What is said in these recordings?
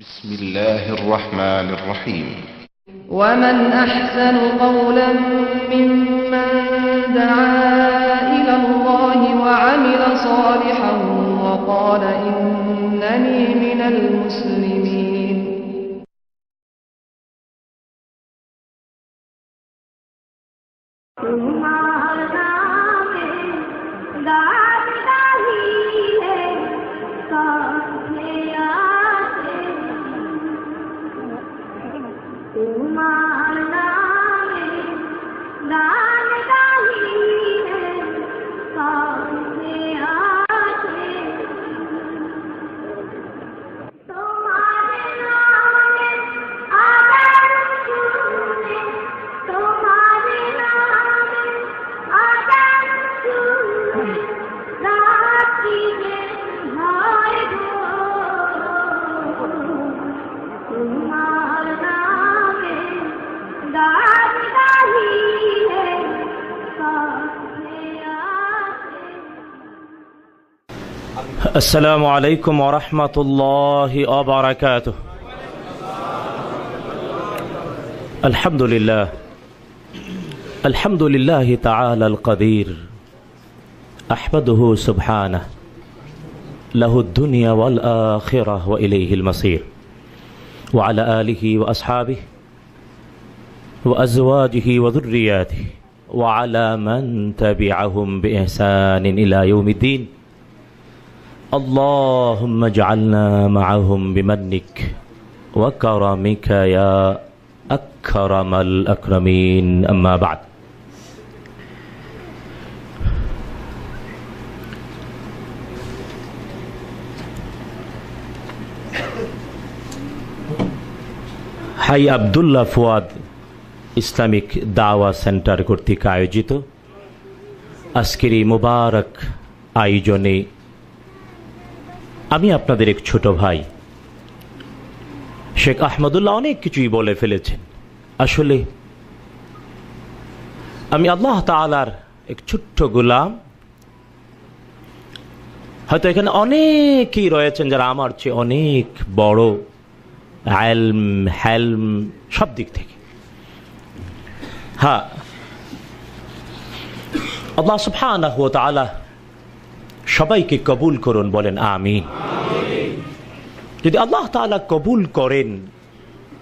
بسم الله الرحمن الرحيم ومن أحسن قولا ممن دعا إلى الله وعمل صالحا وقال إنني من المسلمين السلام عليكم ورحمة الله وبركاته الحمد لله الحمد لله تعالى القدير أحمده سبحانه له الدنيا والآخرة وإليه المصير وعلى آله وأصحابه وأزواجه وذرياته وعلى من تبعهم بإحسان إلى يوم الدين اللهم اجعلنا معهم بمنك وكرمك يا أكرم الأكرمين أما بعد হাই Abdullah Fouad Islamic Dawah center কর্তৃক আয়োজিত আজকের এই মুবারক আয়োজনে আমি আপনাদের এক ছোট ভাই শেখ আহমদুল্লাহ অনেক কিছুই বলে ফেলেছেন আসলে আমি আল্লাহ তালার এক ছোট্ট গোলাম হয়তো এখানে অনেকেই রয়েছেন যারা আমার চেয়ে অনেক বড় হ্যালম হ্যালম সব দিক থেকে হ্যাঁ আল্লাহ তালা সবাইকে কবুল করুন বলেন আমিন যদি আল্লাহ তালা কবুল করেন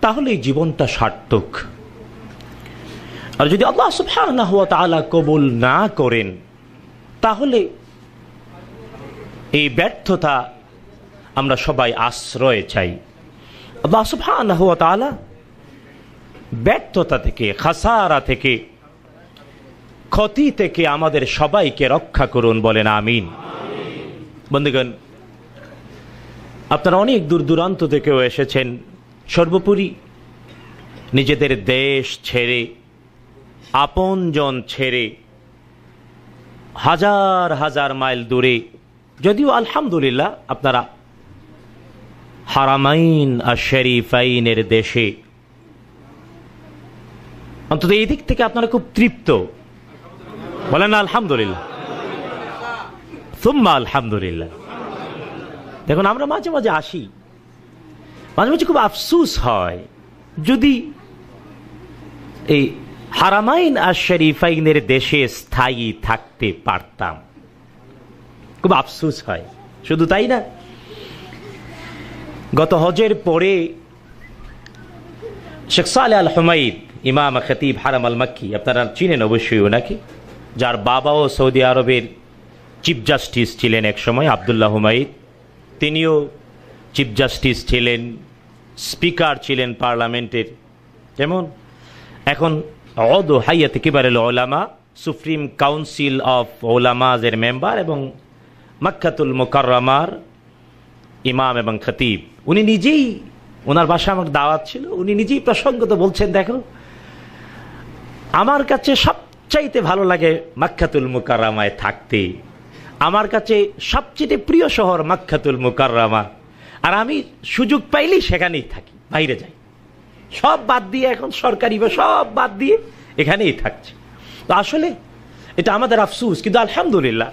তাহলে জীবনটা সার্থক আর যদি আল্লাহ হওয়া তালা কবুল না করেন তাহলে এই ব্যর্থতা আমরা সবাই আশ্রয় চাই আল্লাহ হওয়া তালা ব্যর্থতা থেকে খাসারা থেকে ক্ষতি থেকে আমাদের সবাইকে রক্ষা করুন বলেন আমিন বন্ধুগণ আপনারা অনেক দূর দূরান্ত থেকেও এসেছেন সর্বোপরি নিজেদের দেশ ছেড়ে আপনজন ছেড়ে হাজার হাজার মাইল দূরে যদিও আলহামদুলিল্লাহ আপনারা হারামাইন আর শেরিফাইনের দেশে অন্তত এই দিক থেকে আপনারা খুব তৃপ্ত বলেন না আলহামদুলিল্লাহ সুম্মা আলহামদুলিল্লাহ দেখুন আমরা মাঝে মাঝে আসি মাঝে মাঝে খুব আফসুস হয় যদি এই হারামাইন আর শরীফাইনের দেশে স্থায়ী থাকতে পারতাম খুব আফসুস হয় শুধু তাই না গত হজের পরে শেখসাল আল হুমাইদ ইমাম খতিব হারাম আল মাক্কি আপনারা চিনেন অবশ্যই ওনাকে যার বাবাও সৌদি আরবের চিফ জাস্টিস ছিলেন একসময় আবদুল্লাহ হুমায়িদ তিনিও চিফ জাস্টিস ছিলেন স্পিকার ছিলেন পার্লামেন্টের যেমন এখন অদ হাইয়াতে কিবারেল ওলামা সুপ্রিম কাউন্সিল অফ ওলামাজের মেম্বার এবং মাক্ষাতুল মোকার ইমাম এবং খতিব উনি নিজেই ওনার বাসা আমার দাওয়াত ছিল উনি নিজেই প্রসঙ্গত বলছেন দেখো আমার কাছে সব সবচাইতে ভালো লাগে মাক্ষাতুল মুকাররামায় থাকতে আমার কাছে সবচেয়ে প্রিয় শহর মাক্ষাতুল মুকাররামা আর আমি সুযোগ পাইলেই সেখানেই থাকি বাইরে যাই সব বাদ দিয়ে এখন সরকারি বা সব বাদ দিয়ে এখানেই থাকছে তো আসলে এটা আমাদের আফসুস কিন্তু আলহামদুলিল্লাহ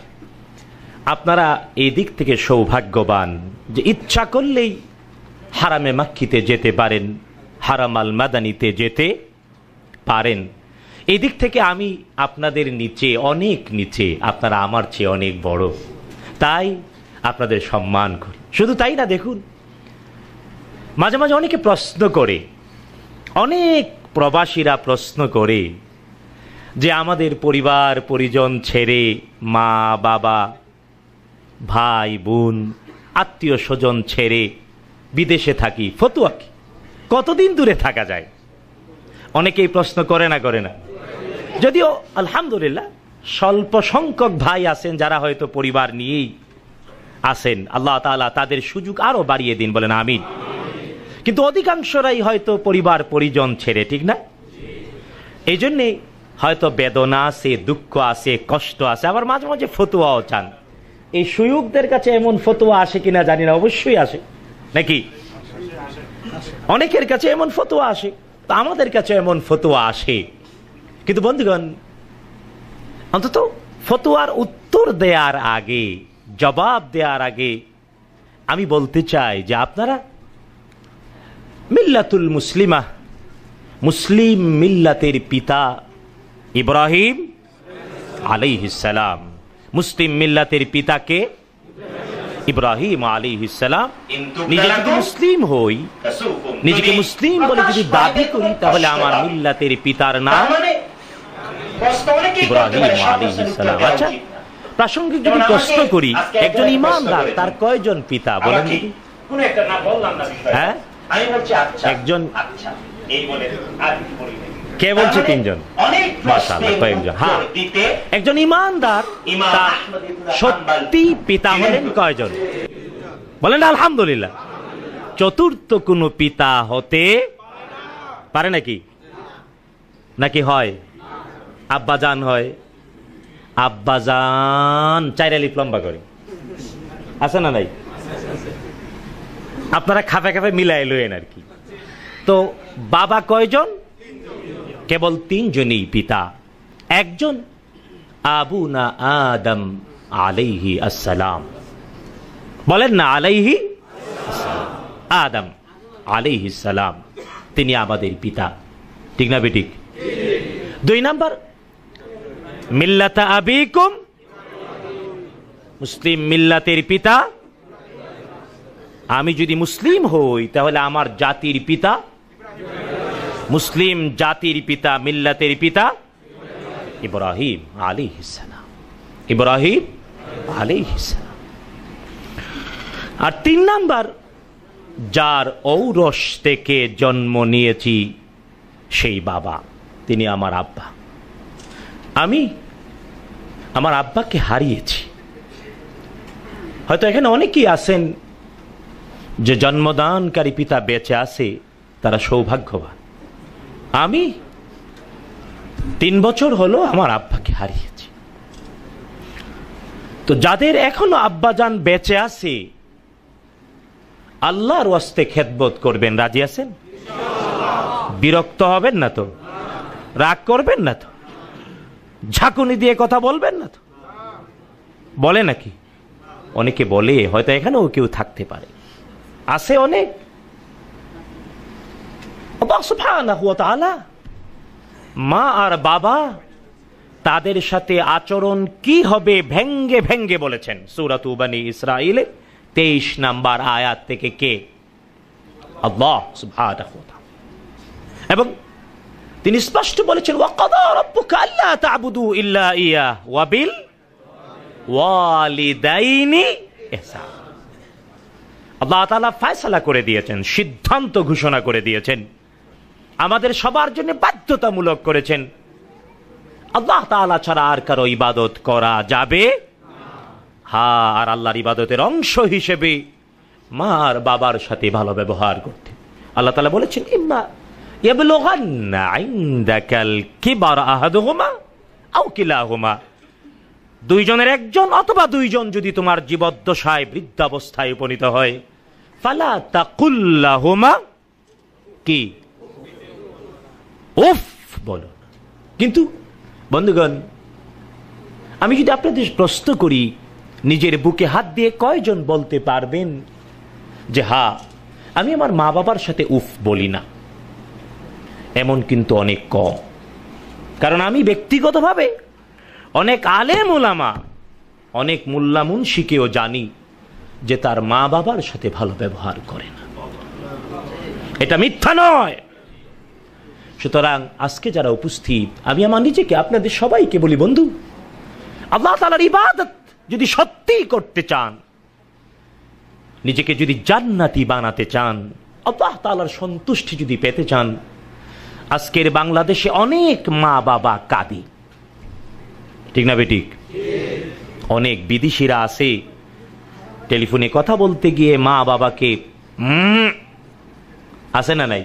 আপনারা এই দিক থেকে সৌভাগ্যবান যে ইচ্ছা করলেই হারামে মাক্ষিতে যেতে পারেন হারামাল মাদানিতে যেতে পারেন এদিক থেকে আমি আপনাদের নিচে অনেক নিচে আপনারা আমার চেয়ে অনেক বড় তাই আপনাদের সম্মান করি শুধু তাই না দেখুন মাঝে মাঝে অনেকে প্রশ্ন করে অনেক প্রবাসীরা প্রশ্ন করে যে আমাদের পরিবার পরিজন ছেড়ে মা বাবা ভাই বোন আত্মীয় স্বজন ছেড়ে বিদেশে থাকি ফতুয়া কতদিন দূরে থাকা যায় অনেকেই প্রশ্ন করে না করে না যদিও আলহামদুলিল্লাহ স্বল্প সংখ্যক ভাই আছেন যারা হয়তো পরিবার নিয়েই আসেন আল্লাহ তালা তাদের সুযোগ আরও বাড়িয়ে দিন বলেন আমিন কিন্তু অধিকাংশরাই হয়তো পরিবার পরিজন ছেড়ে ঠিক না এই জন্যে হয়তো বেদনা আছে দুঃখ আছে কষ্ট আছে আবার মাঝে মাঝে ফতুয়াও চান এই সুযোগদের কাছে এমন ফতুয়া আসে কিনা জানি না অবশ্যই আসে নাকি অনেকের কাছে এমন ফতুয়া আসে তো আমাদের কাছে এমন ফতুয়া আসে কিন্তু বন্ধুগণ অন্তত ফতোয়ার উত্তর দেওয়ার আগে জবাব দেওয়ার আগে আমি বলতে চাই যে আপনারা মিল্লাতুল মুসলিমা মুসলিম মিল্লাতের পিতা ইব্রাহিম আলিহিসাল্লাম মুসলিম মিল্লাতের পিতাকে ইব্রাহিম আলিহিসাল্লাম নিজে যদি মুসলিম হই নিজেকে মুসলিম বলে যদি দাবি করি তাহলে আমার মিল্লাতের পিতার নাম ইব্রাহিম আলিহিসাল্লাম আচ্ছা প্রাসঙ্গিক যদি প্রশ্ন করি একজন ইমানদার তার কয়জন পিতা বলেন হ্যাঁ আচ্ছা, একজন আচ্ছা, কে বলছে তিনজন হ্যাঁ। একজন ইমানদার সত্যি পিতা হলেন কয়জন বলেন আলহামদুলিল্লাহ চতুর্থ কোন পিতা হতে পারে নাকি নাকি হয় আব্বাজান হয় আব্বাজান লিপ লম্বা করে আছে না নাই আপনারা খাপে খাপে মিলাই লইন আর কি তো বাবা কয়জন কেবল তিনজনই পিতা একজন আবু না আদম আলাইহি আসসালাম বলেন না আলাইহি আদম আলাইহি সালাম তিনি আমাদের পিতা ঠিক না বেটিক দুই নাম্বার মিল্লাতা আবিকুম মুসলিম মিল্লাতের পিতা আমি যদি মুসলিম হই তাহলে আমার জাতির পিতা মুসলিম জাতির পিতা মিল্লাতের পিতা ইব্রাহিম আলী হিসালাম ইব্রাহিম আলী হিসালাম আর তিন নাম্বার যার ঔরস থেকে জন্ম নিয়েছি সেই বাবা তিনি আমার আব্বা আমি আমার আব্বাকে হারিয়েছি হয়তো এখানে অনেকেই আছেন যে জন্মদানকারী পিতা বেঁচে আছে তারা সৌভাগ্যবান আমি তিন বছর হলো আমার আব্বাকে হারিয়েছি তো যাদের এখনো আব্বাজান বেঁচে আছে আল্লাহর ওয়াস্তে খেদবোধ করবেন রাজি আছেন বিরক্ত হবেন না তো রাগ করবেন না তো ঝাঁকুনি দিয়ে কথা বলবেন না তো বলে নাকি অনেকে বলে হয়তো এখানেও কেউ থাকতে পারে আছে অনেক মা আর বাবা তাদের সাথে আচরণ কি হবে ভেঙ্গে ভেঙ্গে বলেছেন সুরাত উবানি ইসরায়েলে তেইশ নাম্বার আয়াত থেকে কে আল্লাহ এবং তিনি স্পষ্ট বলেছেন ওয়াবিল তালা ফায়সালা করে দিয়েছেন সিদ্ধান্ত ঘোষণা করে দিয়েছেন আমাদের সবার জন্য বাধ্যতামূলক করেছেন আল্লাহ তালা ছাড়া আর কারো ইবাদত করা যাবে হা হ্যাঁ, আর আল্লাহর ইবাদতের অংশ হিসেবে মার বাবার সাথে ভালো ব্যবহার করতে আল্লাহ তালা বলেছেন ইম্মা يبلغن عندك الكبر أحدهما أو كلاهما দুইজনের একজন অথবা দুইজন যদি তোমার জীবদ্দশায় বৃদ্ধাবস্থায় উপনীত হয় ফালা তাকুল্লাহুমা কি উফ বলো কিন্তু বন্ধুগণ আমি যদি আপনাদের প্রশ্ন করি নিজের বুকে হাত দিয়ে কয়জন বলতে পারবেন যে হা আমি আমার মা বাবার সাথে উফ বলি না এমন কিন্তু অনেক কম কারণ আমি ব্যক্তিগতভাবে অনেক আলেম মোলামা অনেক মোল্লা মুন্সিকেও জানি যে তার মা বাবার সাথে ভালো ব্যবহার করে না এটা মিথ্যা নয় সুতরাং আজকে যারা উপস্থিত আমি আমার নিজেকে আপনাদের সবাইকে বলি বন্ধু আল্লাহ তালার ইবাদত যদি সত্যি করতে চান নিজেকে যদি জান্নাতি বানাতে চান আল্লাহ তালার সন্তুষ্টি যদি পেতে চান আজকের বাংলাদেশে অনেক মা বাবা কাঁদে ঠিক না বেটিক অনেক বিদেশিরা আছে টেলিফোনে কথা বলতে গিয়ে মা বাবাকে আছে না নাই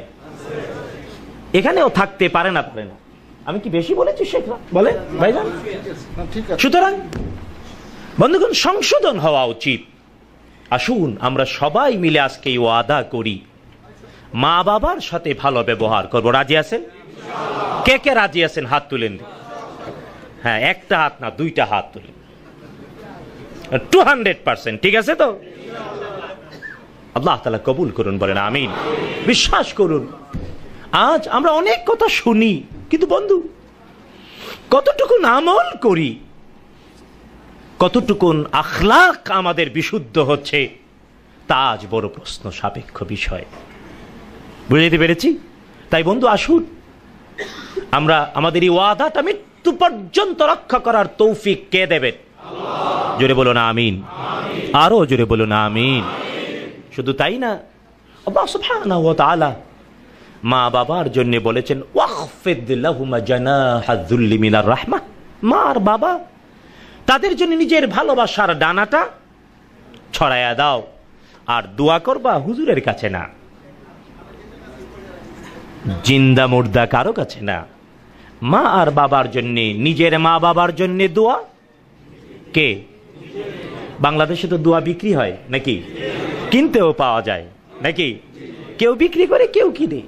এখানেও থাকতে পারে না পারে না আমি কি বেশি বলেছি সুতরাং বন্ধুগণ সংশোধন হওয়া উচিত আসুন আমরা সবাই মিলে আজকে ওয়াদা করি মা বাবার সাথে ভালো ব্যবহার করব রাজি আছেন কে কে রাজি আছেন হাত তুলেন হ্যাঁ একটা হাত না দুইটা হাত তুলেন টু হান্ড্রেড পার্সেন্ট ঠিক আছে তো আল্লাহ তালা কবুল করুন বলেন আমিন বিশ্বাস করুন আজ আমরা অনেক কথা শুনি কিন্তু বন্ধু কতটুকু আমল করি কতটুকুন আখলাক আমাদের বিশুদ্ধ হচ্ছে তা আজ বড় প্রশ্ন সাপেক্ষ বিষয় বুঝে পেরেছি তাই বন্ধু আসুন আমরা আমাদের এই ওয়াদাটা মৃত্যু পর্যন্ত রক্ষা করার তৌফিক কে দেবেন জোরে বলো না আমিন আরও জোরে বলো না আমিন শুধু তাই না মা বাবার জন্য বলেছেন রাহমা মা আর বাবা তাদের জন্য নিজের ভালোবাসার ডানাটা ছড়ায়া দাও আর দোয়া করবা হুজুরের কাছে না জিন্দা মুর্দা কারো কাছে না মা আর বাবার জন্যে নিজের মা বাবার জন্যে দোয়া কে বাংলাদেশে তো দোয়া বিক্রি হয় নাকি কিনতেও পাওয়া যায় নাকি কেউ বিক্রি করে কেউ কিনে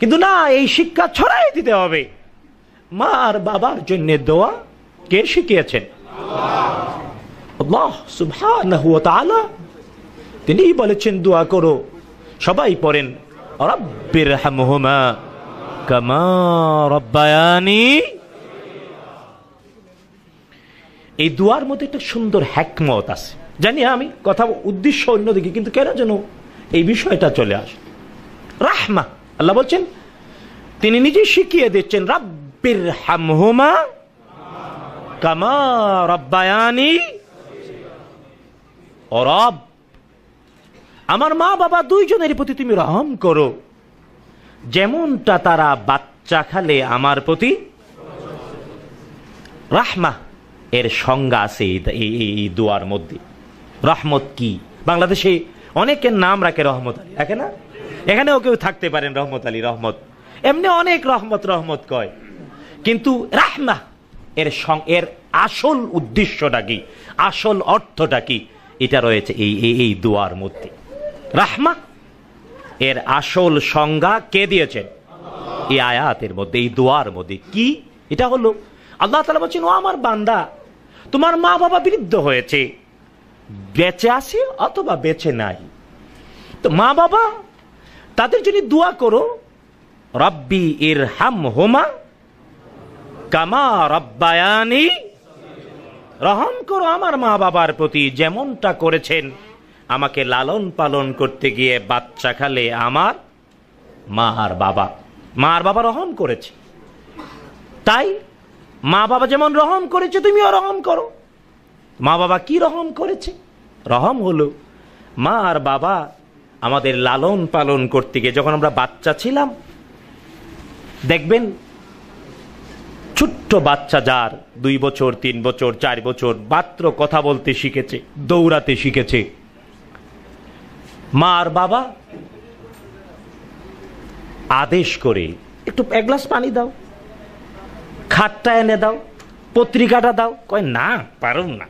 কিন্তু না এই শিক্ষা ছড়াই দিতে হবে মা আর বাবার জন্য দোয়া কে শিখিয়েছেন তিনি বলেছেন দোয়া করো সবাই পড়েন রব্বির হামহুমা কামা রব্বায়ানি এই দুয়ার মধ্যে একটা সুন্দর হ্যাকমত আছে জানি আমি কথা উদ্দেশ্য অন্যদিকে কিন্তু কেন যেন এই বিষয়টা চলে আসে রাহমা আল্লাহ বলছেন তিনি নিজে শিখিয়ে দিচ্ছেন রাব্বির হামহুমা কামা রব্বায়ানি ও রব আমার মা বাবা দুইজনের প্রতি তুমি রহম করো যেমনটা তারা বাচ্চা খালে আমার প্রতি রাহমা এর সংজ্ঞা আছে এই দোয়ার মধ্যে রহমত কি বাংলাদেশে অনেকের নাম রাখে রহমত আলী রাখে না এখানেও কেউ থাকতে পারেন রহমত আলী রহমত এমনি অনেক রহমত রহমত কয় কিন্তু রাহমা এর এর আসল উদ্দেশ্যটা কি আসল অর্থটা কি এটা রয়েছে এই এই দোয়ার মধ্যে রাহমা এর আসল সংজ্ঞা কে দিয়েছেন এই আয়াতের মধ্যে এই দোয়ার মধ্যে কি এটা হলো আল্লাহ তালা বলছেন ও আমার বান্দা তোমার মা বাবা বৃদ্ধ হয়েছে বেঁচে আছে অথবা বেঁচে নাই তো মা বাবা তাদের জন্য দোয়া করো রব্বি এর হাম হোমা কামা রব্বায়ানি রহম করো আমার মা বাবার প্রতি যেমনটা করেছেন আমাকে লালন পালন করতে গিয়ে বাচ্চা খালে আমার মা আর বাবা মা আর বাবা রহম করেছে তাই মা বাবা যেমন রহম করেছে তুমিও রহম করো মা বাবা কি রহম করেছে রহম হলো মা আর বাবা আমাদের লালন পালন করতে গিয়ে যখন আমরা বাচ্চা ছিলাম দেখবেন ছোট্ট বাচ্চা যার দুই বছর তিন বছর চার বছর মাত্র কথা বলতে শিখেছে দৌড়াতে শিখেছে মা আর বাবা আদেশ করে একটু এক গ্লাস পানি দাও খাটটা এনে দাও পত্রিকাটা দাও কয় না পারুম না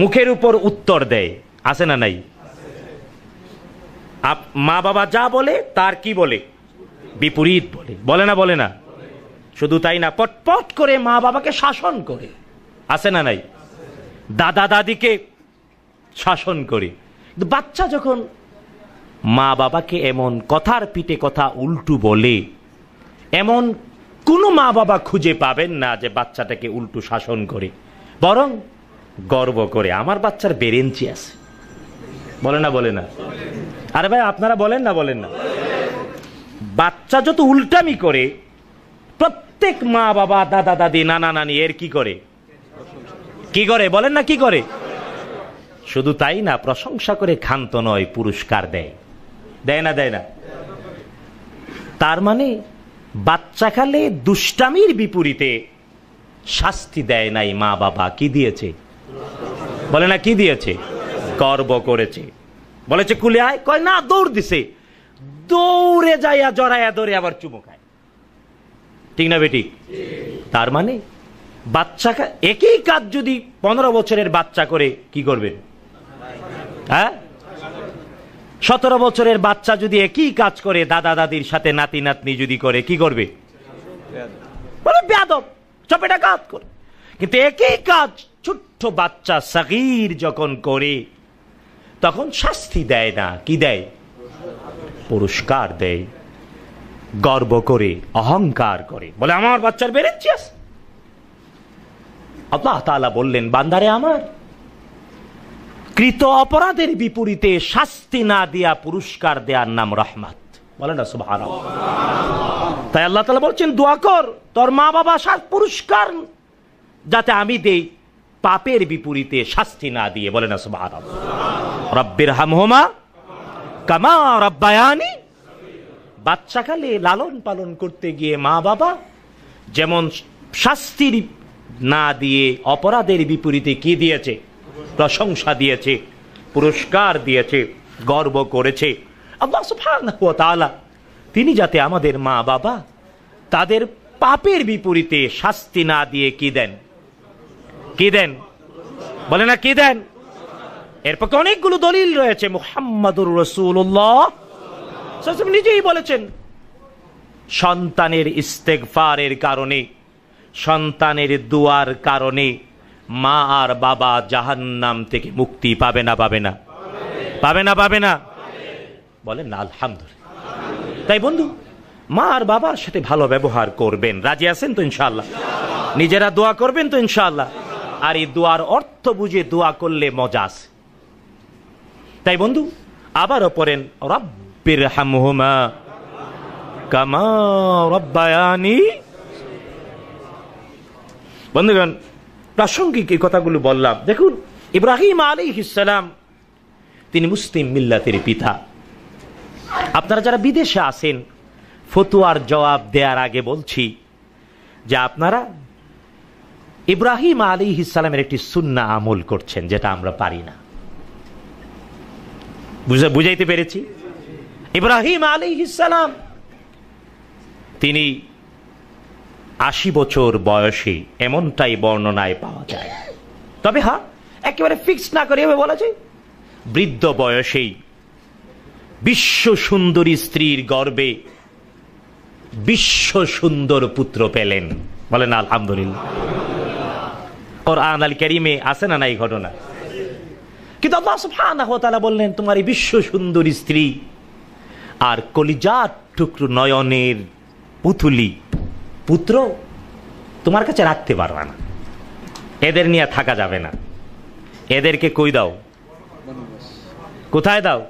মুখের উপর উত্তর দেয় আছে না নাই মা বাবা যা বলে তার কি বলে বিপরীত বলে বলে না বলে না শুধু তাই না পটপট করে মা বাবাকে শাসন করে আছে না নাই দাদা দাদিকে শাসন করে বাচ্চা যখন মা বাবাকে এমন কথার পিঠে কথা উল্টু বলে এমন কোনো মা বাবা খুঁজে পাবেন না যে বাচ্চাটাকে উল্টু শাসন করে বরং গর্ব করে আমার বাচ্চার বেরেঞ্চি আছে বলে না বলে না আরে ভাই আপনারা বলেন না বলেন না বাচ্চা যত উল্টামি করে প্রত্যেক মা বাবা দাদা দাদি নানা নানি এর কি করে কি করে বলেন না কি করে শুধু তাই না প্রশংসা করে ক্ষান্ত নয় পুরস্কার দেয় দেয় না দেয় না তার মানে বাচ্চা খালে দুষ্টামির বিপরীতে শাস্তি দেয় নাই মা বাবা কি দিয়েছে বলে না কি দিয়েছে গর্ব করেছে বলেছে কুলে আয় কয় না দৌড় দিছে দৌড়ে যাইয়া জড়াইয়া দৌড়ে আবার চুমু খায় ঠিক না বেটি তার মানে বাচ্চা একই কাজ যদি পনেরো বছরের বাচ্চা করে কি করবেন হ্যাঁ সতেরো বছরের বাচ্চা যদি একই কাজ করে দাদা দাদির সাথে নাতি নাতনি যদি করে কি করবে বলে চপেটা কাজ করে কিন্তু একই কাজ ছোট্ট বাচ্চা সাকির যখন করে তখন শাস্তি দেয় না কি দেয় পুরস্কার দেয় গর্ব করে অহংকার করে বলে আমার বাচ্চার বেড়েছিস আল্লাহ তালা বললেন বান্দারে আমার কৃত অপরাধের বিপরীতে শাস্তি না দেয়া পুরস্কার দেওয়ার নাম রহমাত বলেন না তাই আল্লাহ তালা বলছেন দোয়া কর তোর মা বাবা সাত পুরস্কার যাতে আমি দেই পাপের বিপরীতে শাস্তি না দিয়ে বলে না রব্বের রব্বির হামহোমা কামা রব্বায়ানি বাচ্চাকালে লালন পালন করতে গিয়ে মা বাবা যেমন শাস্তির না দিয়ে অপরাধের বিপরীতে কি দিয়েছে প্রশংসা দিয়েছে পুরস্কার দিয়েছে গর্ব করেছে আল্লাহ সুফানা তিনি যাতে আমাদের মা বাবা তাদের পাপের বিপরীতে শাস্তি না দিয়ে কি দেন কি দেন বলে না কি দেন এর পক্ষে অনেকগুলো দলিল রয়েছে মুহাম্মাদুর রসুল্লাহ নিজেই বলেছেন সন্তানের ইস্তেকফারের কারণে সন্তানের দুয়ার কারণে মা আর বাবা জাহান্নাম থেকে মুক্তি পাবে না পাবে না পাবে না পাবে না বলেন না আলহামদুলিল্লাহ তাই বন্ধু মা আর বাবার সাথে ভালো ব্যবহার করবেন রাজি আছেন তো ইনশাল্লাহ নিজেরা দোয়া করবেন তো ইনশাল্লাহ আর এই দোয়ার অর্থ বুঝে দোয়া করলে মজা আছে তাই বন্ধু আবারও পড়েন রব্বির হামহুমা কামা রব্বায়ানি বন্ধুগণ প্রাসঙ্গিক এই কথাগুলো বললাম দেখুন ইব্রাহিম আলী ইসালাম তিনি মুসলিম মিল্লাতের পিতা আপনারা যারা বিদেশে আছেন ফতুয়ার জবাব দেওয়ার আগে বলছি যে আপনারা ইব্রাহিম আলী ইসালামের একটি সুন্না আমল করছেন যেটা আমরা পারি না বুঝাইতে পেরেছি ইব্রাহিম আলী ইসালাম তিনি আশি বছর বয়সে এমনটাই বর্ণনায় পাওয়া যায় তবে হ্যাঁ একেবারে ফিক্স না করে এভাবে বলা যায় বৃদ্ধ বয়সেই বিশ্ব সুন্দরী স্ত্রীর গর্বে বিশ্ব সুন্দর পুত্র পেলেন বলেন আলহামদুলিল্লাহ কোরআন আল আছে না এই ঘটনা কিন্তু বললেন তোমার এই বিশ্ব সুন্দরী স্ত্রী আর কলিজার টুকরো নয়নের পুতুলি পুত্র তোমার কাছে রাখতে পারবে না এদের নিয়ে থাকা যাবে না এদেরকে কই দাও কোথায় দাও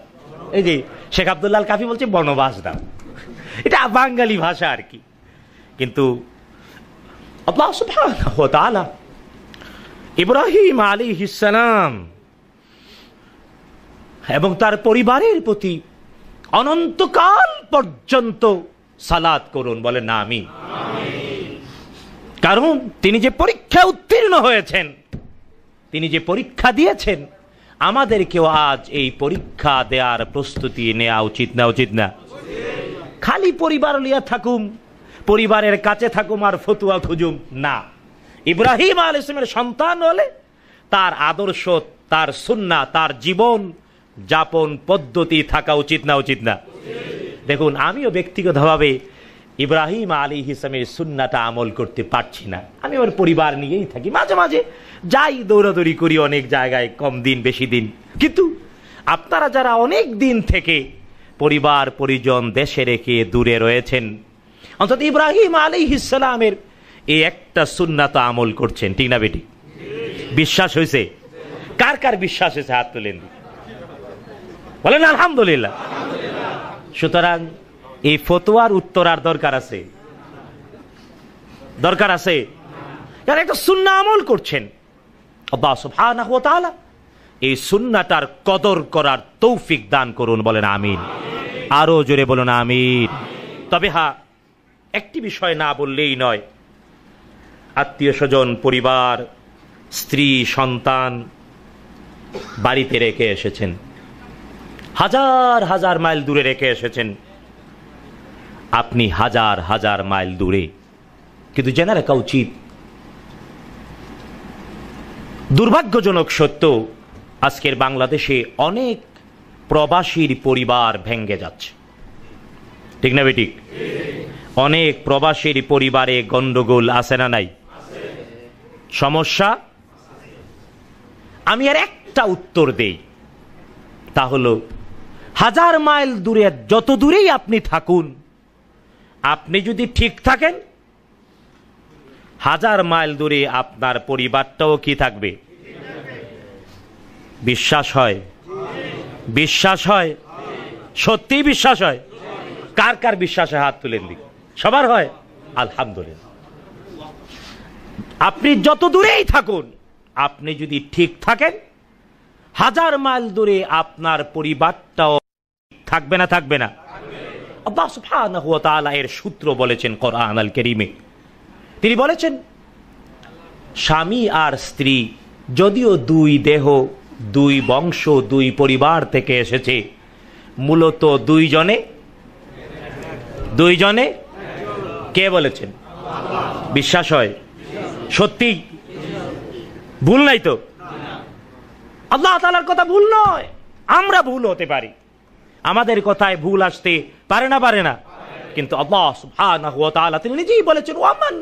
এই যে শেখ আবদুল্লাল কাফি বলছে বনবাস দাও এটা বাঙালি ভাষা আর কি কিন্তু ইব্রাহিম আলী হিসালাম এবং তার পরিবারের প্রতি অনন্তকাল পর্যন্ত সালাদ করুন বলে না আমি কারণ তিনি যে পরীক্ষা উত্তীর্ণ হয়েছেন তিনি যে পরীক্ষা দিয়েছেন আমাদেরকেও আজ এই পরীক্ষা দেওয়ার প্রস্তুতি নেওয়া উচিত না উচিত না খালি পরিবার লিয়া থাকুম পরিবারের কাছে থাকুম আর ফতুয়া খুঁজুম না ইব্রাহিম আল ইসলামের সন্তান হলে তার আদর্শ তার সুন্না তার জীবন যাপন পদ্ধতি থাকা উচিত না উচিত না দেখুন আমিও ব্যক্তিগতভাবে ইব্রাহিম আলী হিসামের সুন্নাটা আমল করতে পারছি না আমি আমার পরিবার নিয়েই থাকি মাঝে মাঝে যাই দৌড়াদৌড়ি করি অনেক জায়গায় কম দিন বেশি দিন কিন্তু আপনারা যারা অনেক দিন থেকে পরিবার পরিজন দেশে রেখে দূরে রয়েছেন অন্তত ইব্রাহিম আলী ইসালামের এই একটা সুন্নাত আমল করছেন ঠিক না বেটি বিশ্বাস হয়েছে কার কার বিশ্বাস হয়েছে হাত তুলেন বলেন আলহামদুলিল্লাহ সুতরাং এই ফতুয়ার উত্তর আর দরকার আছে দরকার আছে যারা একটা সুন্না আমল করছেন এই সুন্নাটার কদর করার তৌফিক দান করুন বলেন আমিন আরো জোরে বলুন আমিন তবে হা হ্যাঁ, একটি বিষয় না বললেই নয় আত্মীয় স্বজন পরিবার স্ত্রী সন্তান বাড়িতে রেখে এসেছেন হাজার হাজার মাইল দূরে রেখে এসেছেন আপনি হাজার হাজার মাইল দূরে কিন্তু জেনে রাখা উচিত দুর্ভাগ্যজনক সত্য আজকের বাংলাদেশে অনেক প্রবাসীর পরিবার ভেঙ্গে যাচ্ছে ঠিক না বেটিক অনেক প্রবাসীর পরিবারে গন্ডগোল আছে না নাই সমস্যা আমি আর একটা উত্তর দেই তা হলো হাজার মাইল দূরে যত দূরেই আপনি থাকুন আপনি যদি ঠিক থাকেন হাজার মাইল দূরে আপনার পরিবারটাও কি থাকবে বিশ্বাস হয় বিশ্বাস হয় সত্যি বিশ্বাস হয় কার কার বিশ্বাসে হাত তুলেন দিক সবার হয় আলহামদুলিল্লাহ আপনি যত দূরেই থাকুন আপনি যদি ঠিক থাকেন হাজার মাইল দূরে আপনার পরিবারটাও থাকবে না থাকবে না এর সূত্র বলেছেন কোরআন আল কেরিমে তিনি বলেছেন স্বামী আর স্ত্রী যদিও দুই দেহ দুই বংশ দুই পরিবার থেকে এসেছে মূলত দুইজনে দুইজনে কে বলেছেন বিশ্বাস হয় সত্যি ভুল নাই তো আল্লাহ তালার কথা ভুল নয় আমরা ভুল হতে পারি আমাদের কথায় ভুল আসতে পারে না পারে না কিন্তু তাআলা তিনি নিজেই বলেছেন ওয়ামান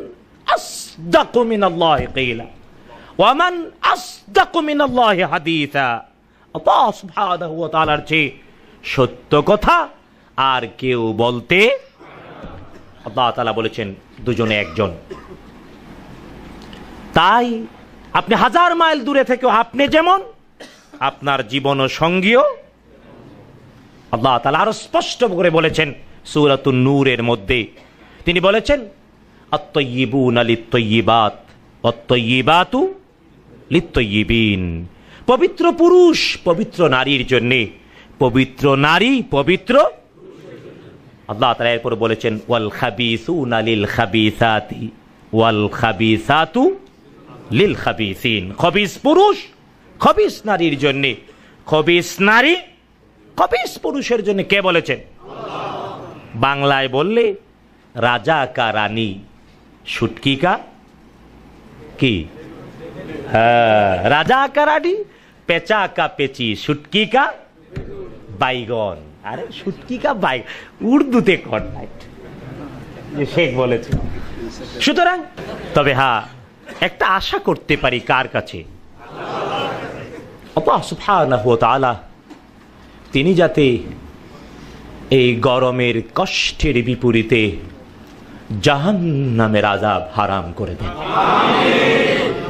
ওয়ামান চেয়ে সত্য কথা আর কেউ বলতে বলেছেন দুজনে একজন তাই আপনি হাজার মাইল দূরে থেকেও আপনি যেমন আপনার জীবন সঙ্গীয় আল্লাহ তালা আরো স্পষ্ট করে বলেছেন সুরাত নূরের মধ্যে তিনি বলেছেন আত্মইবুন আলিত্তইবাত অত্তইবাতু লিত্তইবিন পবিত্র পুরুষ পবিত্র নারীর জন্যে পবিত্র নারী পবিত্র আল্লাহ তালা এরপর বলেছেন ওয়াল খাবিসুন আলিল খাবিসাতি ওয়াল খাবিসাতু লিল খাবিসিন খবিস পুরুষ খবিস নারীর জন্যে খবিস নারী কবিস পুরুষের জন্য কে বলেছেন বাংলায় বললে রাজা কা রানী সুটকি কা কি হ্যাঁ রাজা কা রানী পেঁচা কা পেঁচি সুটকি কা বাইগন আরে সুটকি কা বাই উর্দুতে শেখ বলেছে সুতরাং তবে হ্যাঁ একটা আশা করতে পারি কার কাছে অপা সুফা না হুয়া তিনি যাতে এই গরমের কষ্টের বিপরীতে জাহান নামের আজাব হারাম করে দেন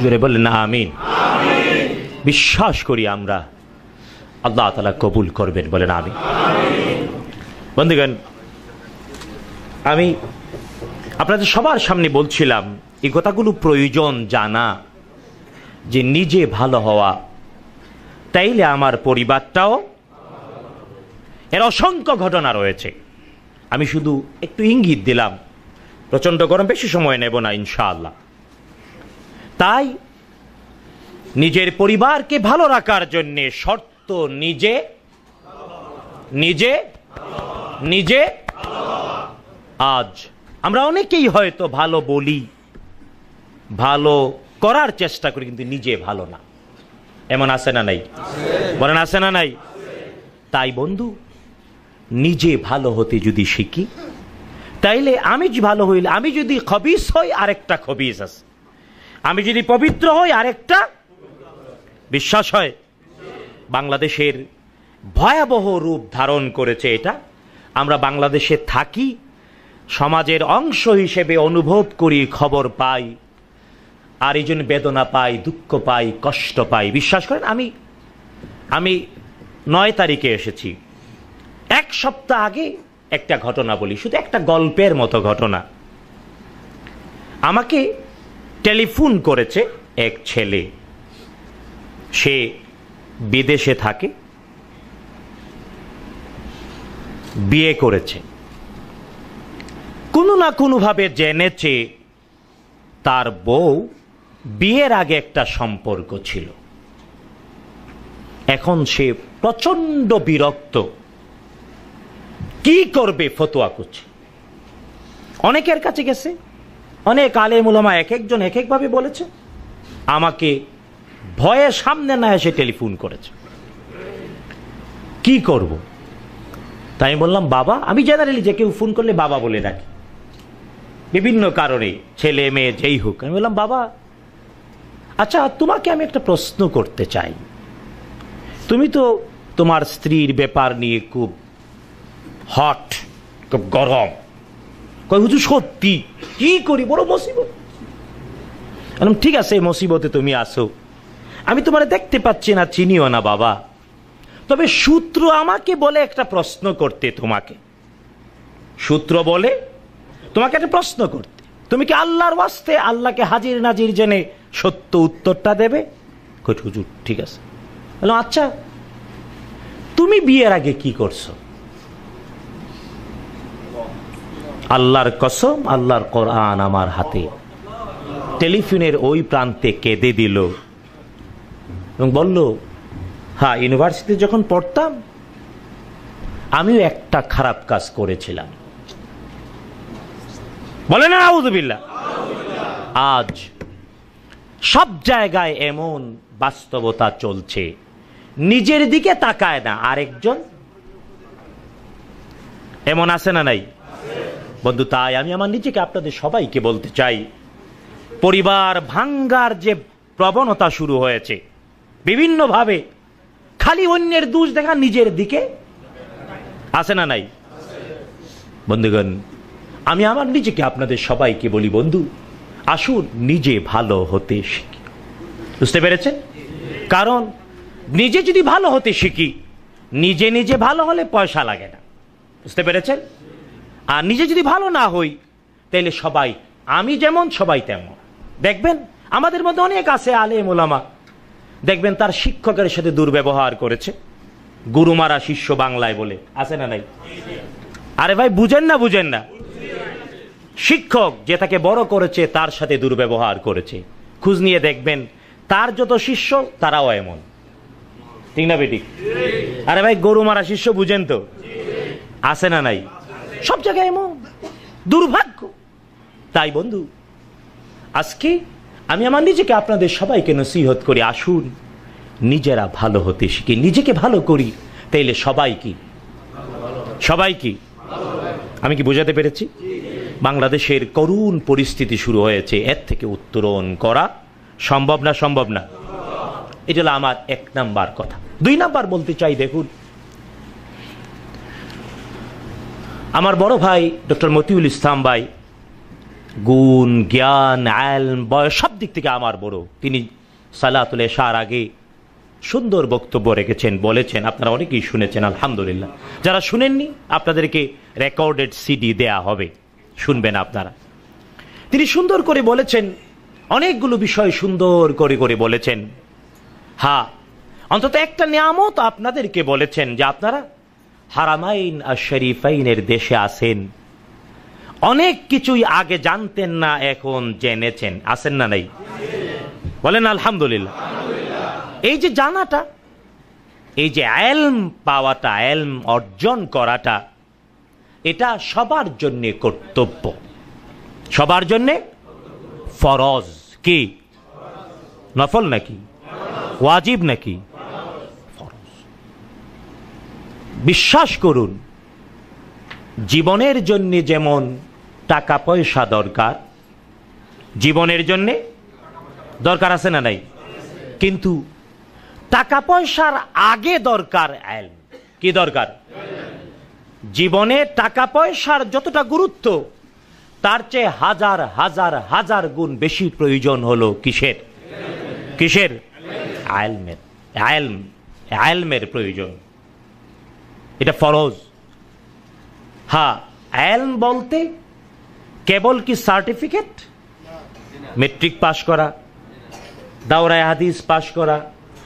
জোরে বললেন আমিন বিশ্বাস করি আমরা আল্লাহ তালা কবুল করবেন বলেন আমি বন্ধুগণ আমি আপনাদের সবার সামনে বলছিলাম এই কথাগুলো প্রয়োজন জানা যে নিজে ভালো হওয়া তাইলে আমার পরিবারটাও এর অসংখ্য ঘটনা রয়েছে আমি শুধু একটু ইঙ্গিত দিলাম প্রচণ্ড গরম বেশি সময় নেব না ইনশাআল্লাহ তাই নিজের পরিবারকে ভালো রাখার জন্যে শর্ত নিজে নিজে নিজে আজ আমরা অনেকেই হয়তো ভালো বলি ভালো করার চেষ্টা করি কিন্তু নিজে ভালো না এমন আছে না নাই বলেন আছে না নাই তাই বন্ধু নিজে ভালো হতে যদি শিখি তাইলে আমি ভালো হইলে আমি যদি খবিস হই আরেকটা খবিস আছে আমি যদি পবিত্র হই আরেকটা বিশ্বাস হয় বাংলাদেশের ভয়াবহ রূপ ধারণ করেছে এটা আমরা বাংলাদেশে থাকি সমাজের অংশ হিসেবে অনুভব করি খবর পাই আর এই জন্য বেদনা পাই দুঃখ পাই কষ্ট পাই বিশ্বাস করেন আমি আমি নয় তারিখে এসেছি এক সপ্তাহ আগে একটা ঘটনা বলি শুধু একটা গল্পের মতো ঘটনা আমাকে টেলিফোন করেছে এক ছেলে সে বিদেশে থাকে বিয়ে করেছে কোনো না কোনোভাবে জেনেছে তার বউ বিয়ের আগে একটা সম্পর্ক ছিল এখন সে প্রচণ্ড বিরক্ত কি করবে ফতোয়া করছে অনেকের কাছে গেছে অনেক আলে মুলামা এক একজন এক একভাবে বলেছে আমাকে ভয়ে সামনে না এসে টেলিফোন করেছে কি করব। তাই বললাম বাবা আমি জেনারেলি যে কেউ ফোন করলে বাবা বলে ডাকি বিভিন্ন কারণে ছেলে মেয়ে যেই হোক আমি বললাম বাবা আচ্ছা তোমাকে আমি একটা প্রশ্ন করতে চাই তুমি তো তোমার স্ত্রীর ব্যাপার নিয়ে খুব হট খুব গরম কয় হুজুর সত্যি কি করি বড় মুসিবত ঠিক আছে মুসিবতে তুমি আসো আমি তোমার দেখতে পাচ্ছি না চিনিও না বাবা তবে সূত্র আমাকে বলে একটা প্রশ্ন করতে তোমাকে সূত্র বলে তোমাকে একটা প্রশ্ন করতে তুমি কি আল্লাহর ওয়াস্তে আল্লাহকে হাজির নাজির জেনে সত্য উত্তরটা দেবে হুজুর ঠিক আছে বললাম আচ্ছা তুমি বিয়ের আগে কি করছো আল্লাহর কসম আল্লাহর কোরআন আমার হাতে টেলিফোনের ওই প্রান্তে কেঁদে দিল এবং বলল হ্যাঁ ইউনিভার্সিটি যখন পড়তাম আমিও একটা খারাপ কাজ করেছিলাম বলে না আউদুবিল্লা আজ সব জায়গায় এমন বাস্তবতা চলছে নিজের দিকে তাকায় না আরেকজন এমন আছে না নাই বন্ধু তাই আমি আমার নিজেকে আপনাদের সবাইকে বলতে চাই পরিবার ভাঙ্গার যে প্রবণতা শুরু হয়েছে বিভিন্নভাবে খালি অন্যের দোষ দেখা নিজের দিকে আসে না নাই বন্ধুগণ আমি আমার নিজেকে আপনাদের সবাইকে বলি বন্ধু আসুন নিজে ভালো হতে শিখি বুঝতে পেরেছেন কারণ নিজে যদি ভালো হতে শিখি নিজে নিজে ভালো হলে পয়সা লাগে না বুঝতে পেরেছেন আর নিজে যদি ভালো না হই তাহলে সবাই আমি যেমন সবাই তেমন দেখবেন আমাদের মধ্যে অনেক আছে আলে মোলামা দেখবেন তার শিক্ষকের সাথে দুর্ব্যবহার করেছে গুরুমারা শিষ্য বাংলায় বলে আছে না নাই আরে ভাই বুঝেন না বুঝেন না শিক্ষক যে তাকে বড় করেছে তার সাথে দুর্ব্যবহার করেছে খুঁজ নিয়ে দেখবেন তার যত শিষ্য তারাও এমন ঠিক না বেটি আরে ভাই গরু মারা শিষ্য বুঝেন তো আছে না নাই সব জায়গায় এমন দুর্ভাগ্য তাই বন্ধু আজকে আমি আমার নিজেকে আপনাদের সবাইকে নসিহত করি আসুন নিজেরা ভালো হতে শিখি নিজেকে ভালো করি তাইলে সবাই কি সবাই কি আমি কি বোঝাতে পেরেছি বাংলাদেশের করুণ পরিস্থিতি শুরু হয়েছে এর থেকে উত্তরণ করা সম্ভব না সম্ভব না এটা হলো আমার এক নাম্বার কথা দুই নাম্বার বলতে চাই দেখুন আমার বড় ভাই ডক্টর মতিউল ইসলাম ভাই গুণ জ্ঞান আল বয়স সব দিক থেকে আমার বড় তিনি সালাতুল এশার আগে সুন্দর বক্তব্য রেখেছেন বলেছেন আপনারা অনেকেই শুনেছেন আলহামদুলিল্লাহ যারা শুনেননি আপনাদেরকে রেকর্ডেড সিডি দেয়া হবে শুনবেন আপনারা তিনি সুন্দর করে বলেছেন অনেকগুলো বিষয় সুন্দর করে করে বলেছেন হা হ্যাঁ, অন্তত একটা নিয়ামত আপনাদেরকে বলেছেন যে আপনারা হারামাইন আর শরীফাইনের দেশে আসেন অনেক কিছুই আগে জানতেন না এখন জেনেছেন আসেন না নাই বলেন আলহামদুলিল্লাহ এই যে জানাটা এই যে অ্যালম পাওয়াটা অ্যালম অর্জন করাটা এটা সবার জন্যে কর্তব্য সবার জন্যে ফরজ কি নফল নাকি ওয়াজিব নাকি বিশ্বাস করুন জীবনের জন্যে যেমন টাকা পয়সা দরকার জীবনের জন্যে দরকার আছে না নাই কিন্তু টাকা পয়সার আগে দরকার এল কি দরকার জীবনে টাকা পয়সার যতটা গুরুত্ব তার চেয়ে হাজার হাজার হাজার গুণ বেশি প্রয়োজন হলো কিসের কিসের আয়েলমের আয়েলম আয়েলমের প্রয়োজন এটা ফরজ হ্যাঁ অ্যালম বলতে কেবল কি সার্টিফিকেট মেট্রিক পাশ করা দাওরায় হাদিস পাশ করা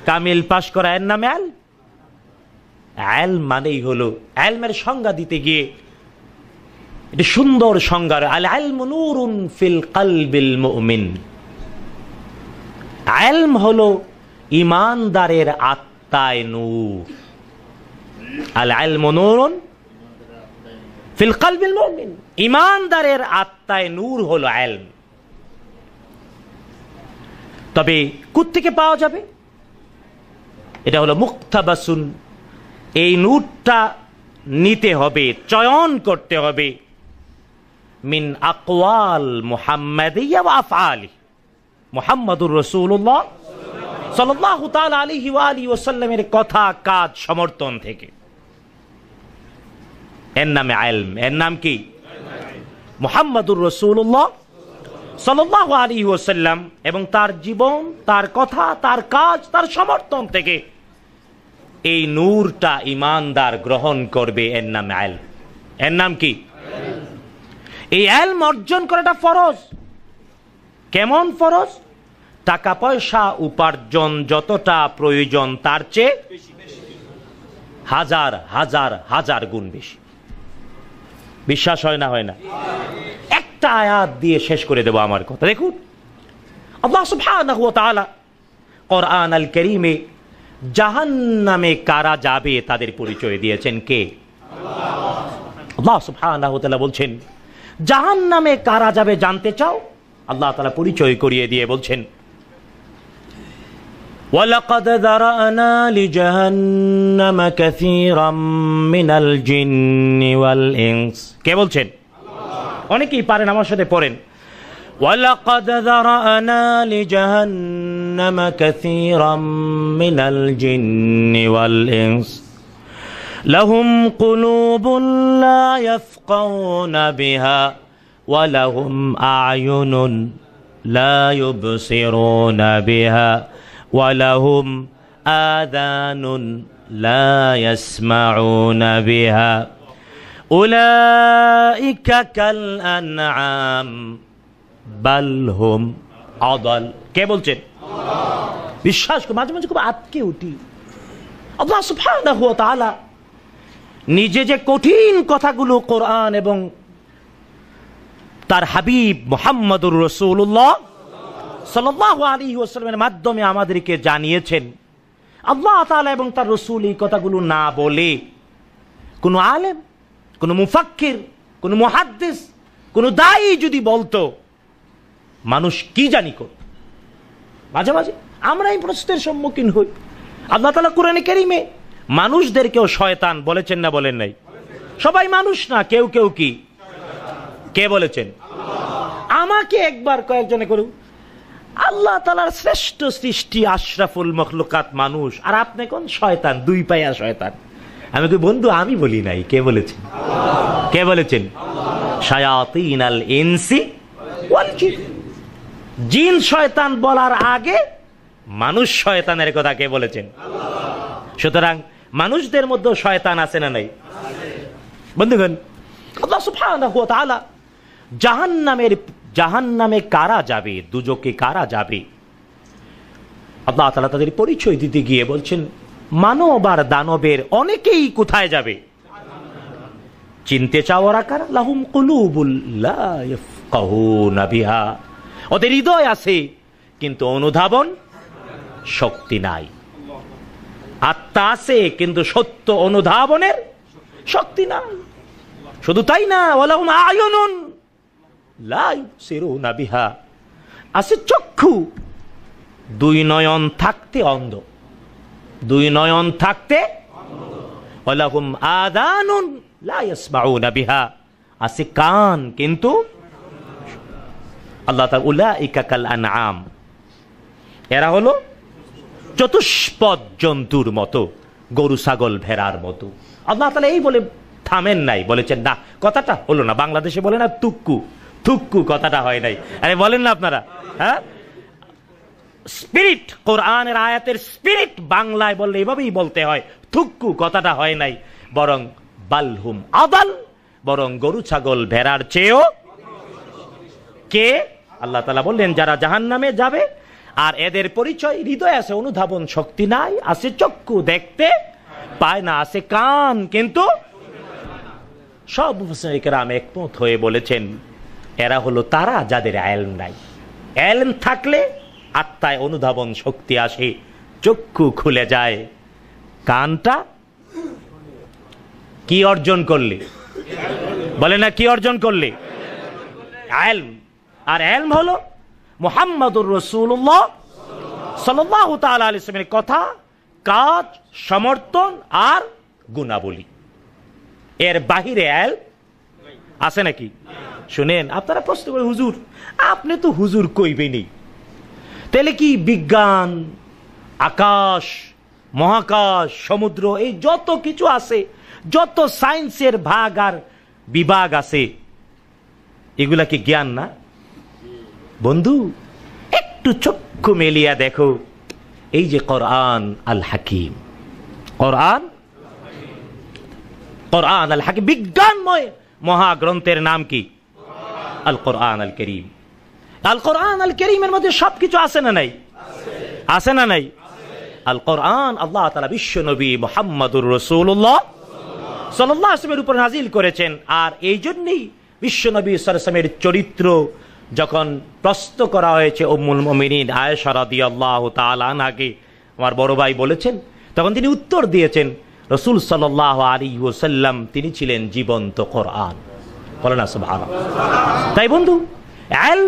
কামিল পাশ করা এর নামে অ্যাল অ্যাল মানেই হলো অ্যালমের সংজ্ঞা দিতে গিয়ে এটা সুন্দর সংজ্ঞা আল আলম নুরুন ফিল কালবিল মুমিন আলম হলো ইমানদারের আত্মায় নূর আল আল মনোরণ ফিলকালবিল মুমিন ইমানদারের আত্মায় নূর হলো আলম তবে থেকে পাওয়া যাবে এটা হলো মুক্তাবাসুন এই নূরটা নিতে হবে চয়ন করতে হবে মিন আকওয়াল মুহাম্মাদিয়া আফআলি মুহাম্মাদুর রসুল্লাহ সাল্লাহ তাল আলী হিওয়ালি ওসাল্লামের কথা কাজ সমর্থন থেকে এর নামে আলম এর নাম কি মোহাম্মদুর রসুল্লাহ সাল্লাহ আলী ওসাল্লাম এবং তার জীবন তার কথা তার কাজ তার সমর্থন থেকে এই নূরটা ইমানদার গ্রহণ করবে এর নাম আল এর নাম কি এই অ্যালম অর্জন করাটা ফরজ কেমন ফরজ টাকা পয়সা উপার্জন যতটা প্রয়োজন তার চেয়ে হাজার হাজার হাজার গুণ বেশি বিশ্বাস হয় না হয় না একটা আয়াত দিয়ে শেষ করে দেবো আমার কথা দেখুন আল্লাহ সুবহানাহু ওয়া তাআলা কোরআন আল কারীমে জাহান্নামে কারা যাবে তাদের পরিচয় দিয়েছেন কে আল্লাহ সুবহানাহু ওয়া তাআলা বলছেন জাহান্নামে কারা যাবে জানতে চাও আল্লাহ তালা পরিচয় করিয়ে দিয়ে বলছেন ولقد ذرأنا لجهنم كثيرا من الجن والإنس কে বলছেন অনেকেই পারেন আমার সাথে পড়েন ولقد ذرأنا لجهنم كثيرا من الجن والإنس لهم قلوب لا يفقهون بها ولهم أعين لا يبصرون بها ওয়ালাহুম আদানুন লা ইয়াসমাউনা বিহা উলাইকা কাল আনআম বাল হুম আদাল কে বলছেন বিশ্বাস মাঝে মাঝে খুব আটকে উঠি আল্লাহ সুবহানাহু ওয়া তাআলা নিজে যে কঠিন কথাগুলো কোরআন এবং তার হাবিব মোহাম্মদুর রসুল্লাহ সাল্লাহ আলী ওসালামের মাধ্যমে আমাদেরকে জানিয়েছেন আল্লাহ তালা এবং তার রসুল এই কথাগুলো না বলে কোনো আলেম কোনো মুফাক্কির কোনো মহাদ্দেশ কোনো দায়ী যদি বলতো মানুষ কি জানি করত মাঝে মাঝে আমরা এই প্রশ্নের সম্মুখীন হই আল্লাহ তালা কোরআনে কেরিমে মানুষদেরকেও শয়তান বলেছেন না বলেন নাই সবাই মানুষ না কেউ কেউ কি কে বলেছেন আমাকে একবার কয়েকজনে করুন আল্লাহ তালার শ্রেষ্ঠ সৃষ্টি আশরাফুল মখলুকাত মানুষ আর আপনি কোন শয়তান দুই পায়া শয়তান আমি কি বন্ধু আমি বলি নাই কে বলেছেন কে বলেছেন শায়াতিন আল ইনসি জিন শয়তান বলার আগে মানুষ শয়তানের কথা কে বলেছেন সুতরাং মানুষদের মধ্যেও শয়তান আছে না নাই বন্ধুগণ আল্লাহ সুবহানাহু ওয়া তাআলা জাহান্নামের জাহান নামে কারা যাবে দুজকে কারা যাবে আল্লাহ তালা তাদের পরিচয় দিতে গিয়ে বলছেন মানব আর দানবের অনেকেই কোথায় যাবে চিনতে চাও ওরা লাহুম কলুবুল্লাহা ওদের হৃদয় আছে কিন্তু অনুধাবন শক্তি নাই আত্মা আছে কিন্তু সত্য অনুধাবনের শক্তি নাই শুধু তাই না আয়নুন লাই আছে চক্ষু দুই নয়ন থাকতে অন্ধ দুই নয়ন থাকতে ওলাহুম আদানুন আছে কান কিন্তু আল্লাহ উল্লা ইকাকাল আনাম এরা হলো চতুষ্পদ জন্তুর মতো গরু ছাগল ভেড়ার মতো আল্লাহ তাহলে এই বলে থামেন নাই বলেছেন না কথাটা হলো না বাংলাদেশে বলে না তুক্কু থুক্কু কথাটা হয় নাই আরে বলেন না আপনারা হ্যাঁ স্পিরিট কোরআনের আয়াতের স্পিরিট বাংলায় বললে এভাবেই বলতে হয় থুক্কু কথাটা হয় নাই বরং বালহুম আদাল বরং গরু ছাগল ভেড়ার চেয়েও কে আল্লাহ তালা বললেন যারা জাহান নামে যাবে আর এদের পরিচয় হৃদয় আছে অনুধাবন শক্তি নাই আছে চক্ষু দেখতে পায় না আছে কান কিন্তু সব একমত হয়ে বলেছেন এরা হলো তারা যাদের অ্যালম নাই অ্যালম থাকলে আত্মায় অনুধাবন শক্তি আসে চক্ষু খুলে যায় কানটা কি অর্জন করলে বলে না কি অর্জন করলে অ্যালম আর অ্যালম হলো মোহাম্মদুর রসুল্লাহ সাল্লাহ তাল আলিসের কথা কাজ সমর্থন আর গুণাবলী এর বাহিরে অ্যালম আছে নাকি শুনেন আপনারা প্রশ্ন করে হুজুর আপনি তো হুজুর কইবেনি তাহলে কি বিজ্ঞান আকাশ মহাকাশ সমুদ্র এই যত কিছু আছে যত সায়েন্সের ভাগ আর বিভাগ আছে এগুলা কি জ্ঞান না বন্ধু একটু চক্ষু মেলিয়া দেখো এই যে কোরআন আল হাকিম কোরআন কোরআন আল হাকিম বিজ্ঞানময় মহাগ্রন্থের নাম কি আল কোরআন আল করিম আল কোরআন আল করিমের মধ্যে সবকিছু আছে না নাই আছে না নাই আল কোরআন আল্লাহ তালা বিশ্ব নবী মোহাম্মদুর রসুল্লাহ সাল্লাহ আসলামের উপর নাজিল করেছেন আর এই জন্যই নবী সালামের চরিত্র যখন প্রস্ত করা হয়েছে ওমুল মমিনিন আয়েশারাদি আল্লাহ তালানাকে আমার বড় ভাই বলেছেন তখন তিনি উত্তর দিয়েছেন রসুল সাল আলী ওসাল্লাম তিনি ছিলেন জীবন্ত কোরআন বলেন আসবাহ তাই বন্ধু অ্যাল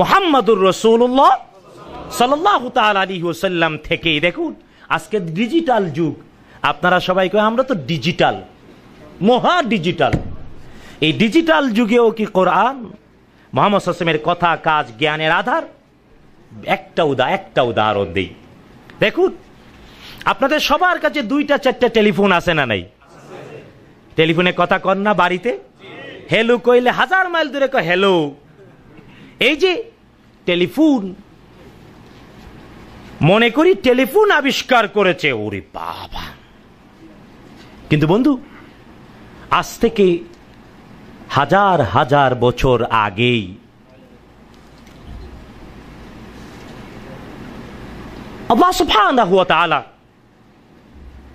মোহাম্মদুর রসুল্লাহ সাল্লাহ তাল আলী ওসাল্লাম থেকেই দেখুন আজকে ডিজিটাল যুগ আপনারা সবাই কয় আমরা তো ডিজিটাল মহা ডিজিটাল এই ডিজিটাল যুগেও কি কোরআন মোহাম্মদ হাসিমের কথা কাজ জ্ঞানের আধার একটা উদা একটা উদাহরণ দিই দেখুন আপনাদের সবার কাছে দুইটা চারটা টেলিফোন আছে না নাই টেলিফোনে কথা কর না বাড়িতে হ্যালো কইলে হাজার মাইল দূরে কয় হ্যালো এই যে টেলিফোন মনে করি টেলিফোন আবিষ্কার করেছে ওরে বাবা কিন্তু বন্ধু আজ থেকে হাজার হাজার বছর আগেই আল্লাহ সুফান